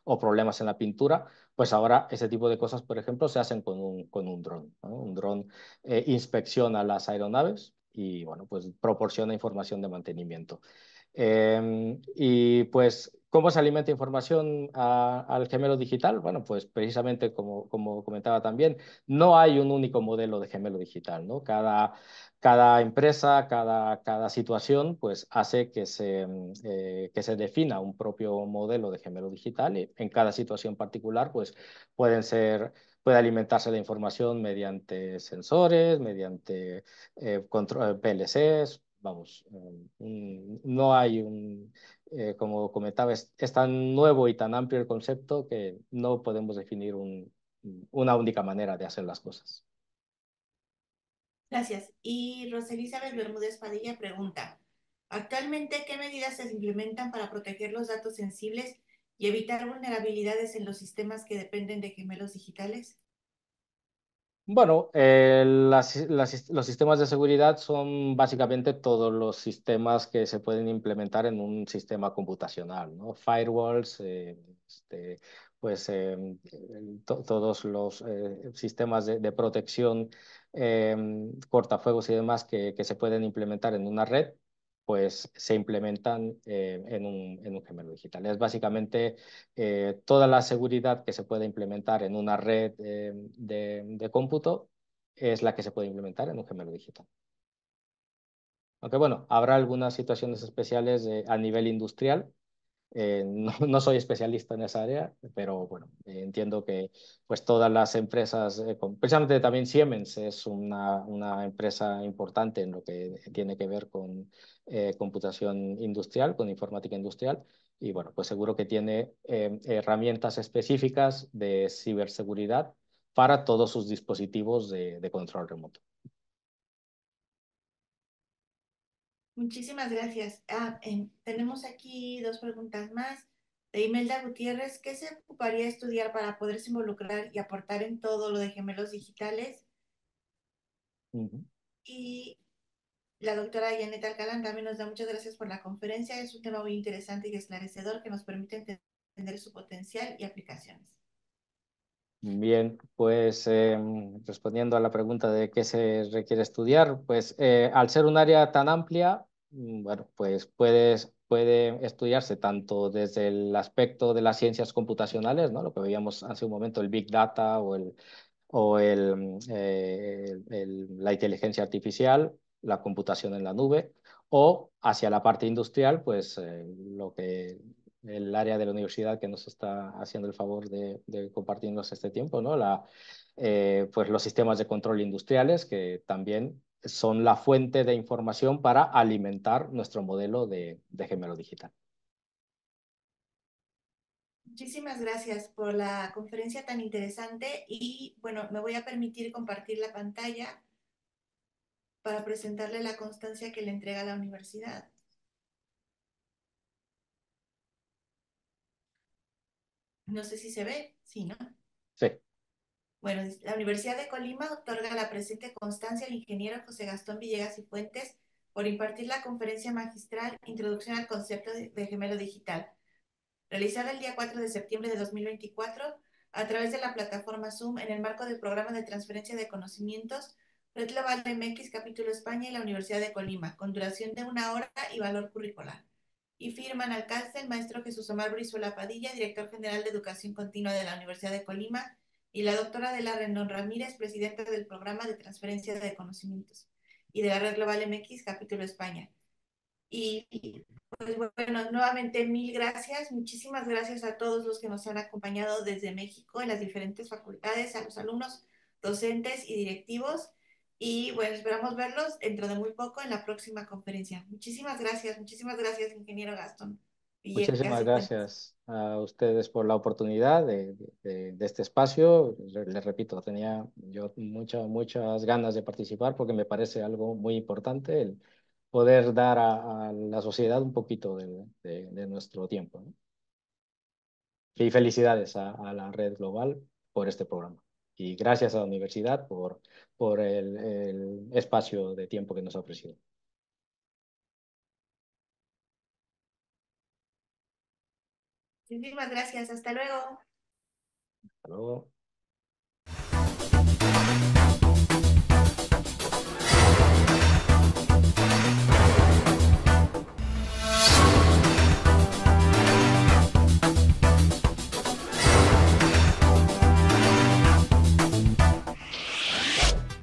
o problemas en la pintura pues ahora ese tipo de cosas, por ejemplo, se hacen con un, dron. Un dron eh, inspecciona las aeronaves y, bueno, pues proporciona información de mantenimiento. Em, y pues ¿Cómo se alimenta información al gemelo digital? Bueno, pues precisamente como, comentaba también, no hay un único modelo de gemelo digital, ¿no? Cada, cada empresa, cada, cada situación, pues hace que se, eh, que se defina un propio modelo de gemelo digital y en cada situación particular, pues pueden ser puede alimentarse la información mediante sensores, mediante eh, control, PLCs, vamos, eh, no hay un, eh, como comentaba, es, tan nuevo y tan amplio el concepto que no podemos definir una única manera de hacer las cosas. Gracias. Y Rosa Bermúdez Padilla pregunta, actualmente, ¿qué medidas se implementan para proteger los datos sensibles y evitar vulnerabilidades en los sistemas que dependen de gemelos digitales? Bueno, eh, los sistemas de seguridad son básicamente todos los sistemas que se pueden implementar en un sistema computacional, ¿no? Firewalls, eh, este, pues em, em, todos los eh, sistemas de, protección, em, cortafuegos y demás que se pueden implementar en una red pues se implementan eh, en, un, en, un, gemelo digital. Es básicamente eh, toda la seguridad que se puede implementar en una red eh, de, de, cómputo es la que se puede implementar en un gemelo digital. Aunque bueno, habrá algunas situaciones especiales a nivel industrial eh, <laughs> no, soy especialista en esa área, pero bueno, eh, entiendo que pues todas las empresas, eh, precisamente también Siemens es una, empresa importante en lo que tiene que ver con computación industrial, con informática industrial, y bueno, pues seguro que tiene herramientas específicas de ciberseguridad para todos sus dispositivos de control remoto. Muchísimas gracias. Ah, em, tenemos aquí dos preguntas más. De Imelda Gutiérrez, ¿qué se ocuparía estudiar para poderse involucrar y aportar en todo lo de gemelos digitales? Y la doctora Janet Alcalán también nos da muchas gracias por la conferencia. Es un tema muy interesante y esclarecedor que nos permite entender su potencial y aplicaciones. Bien, pues em, respondiendo a la pregunta de qué se requiere estudiar, pues eh, al ser un área tan amplia, mm, bueno, pues puede estudiarse tanto desde el aspecto de las ciencias computacionales, ¿no? lo que veíamos hace un momento, el Big Data o, el, o el, eh, la inteligencia artificial, la computación en la nube, o hacia la parte industrial, pues eh, lo que el área de la universidad que nos está haciendo el favor de, compartirnos este tiempo, ¿no? La, eh, pues los sistemas de control industriales que también son la fuente de información para alimentar nuestro modelo de, de gemelo digital. Muchísimas gracias por la conferencia tan interesante y bueno, me voy a permitir compartir la pantalla para presentarle la constancia que le entrega la universidad. No sé si se ve, sí, ¿no? Sí. Bueno, la Universidad de Colima otorga la presente constancia al ingeniero José Gastón Villegas y Fuentes por impartir la conferencia magistral Introducción al concepto de gemelo digital, realizada el día 4 de septiembre de 2024 a través de la plataforma Zoom en el marco del programa de transferencia de conocimientos Red Global MX Capítulo España y la Universidad de Colima, con duración de una hora y valor curricular y firman al cáncer el maestro Jesús Omar Brizuela Padilla, director general de Educación Continua de la Universidad de Colima, y la doctora Adela Rendón Ramírez, presidenta del Programa de Transferencia de Conocimientos y de la Red Global MX, capítulo España. Y pues bueno, nuevamente mil gracias, muchísimas gracias a todos los que nos han acompañado desde México en las diferentes facultades, a los alumnos, docentes y directivos. Y bueno, esperamos verlos dentro de muy poco en la próxima conferencia. Muchísimas gracias, muchísimas gracias, ingeniero Gastón. Muchísimas gracias a ustedes por la oportunidad de, de, este espacio. Les repito, tenía yo muchas, muchas ganas de participar porque me parece algo muy importante el poder dar a, la sociedad un poquito de, de nuestro tiempo. Y felicidades a la red global por este programa. Y gracias a la universidad por, por el, el espacio de tiempo que nos ha ofrecido. Muchísimas gracias. Hasta luego. Hasta luego.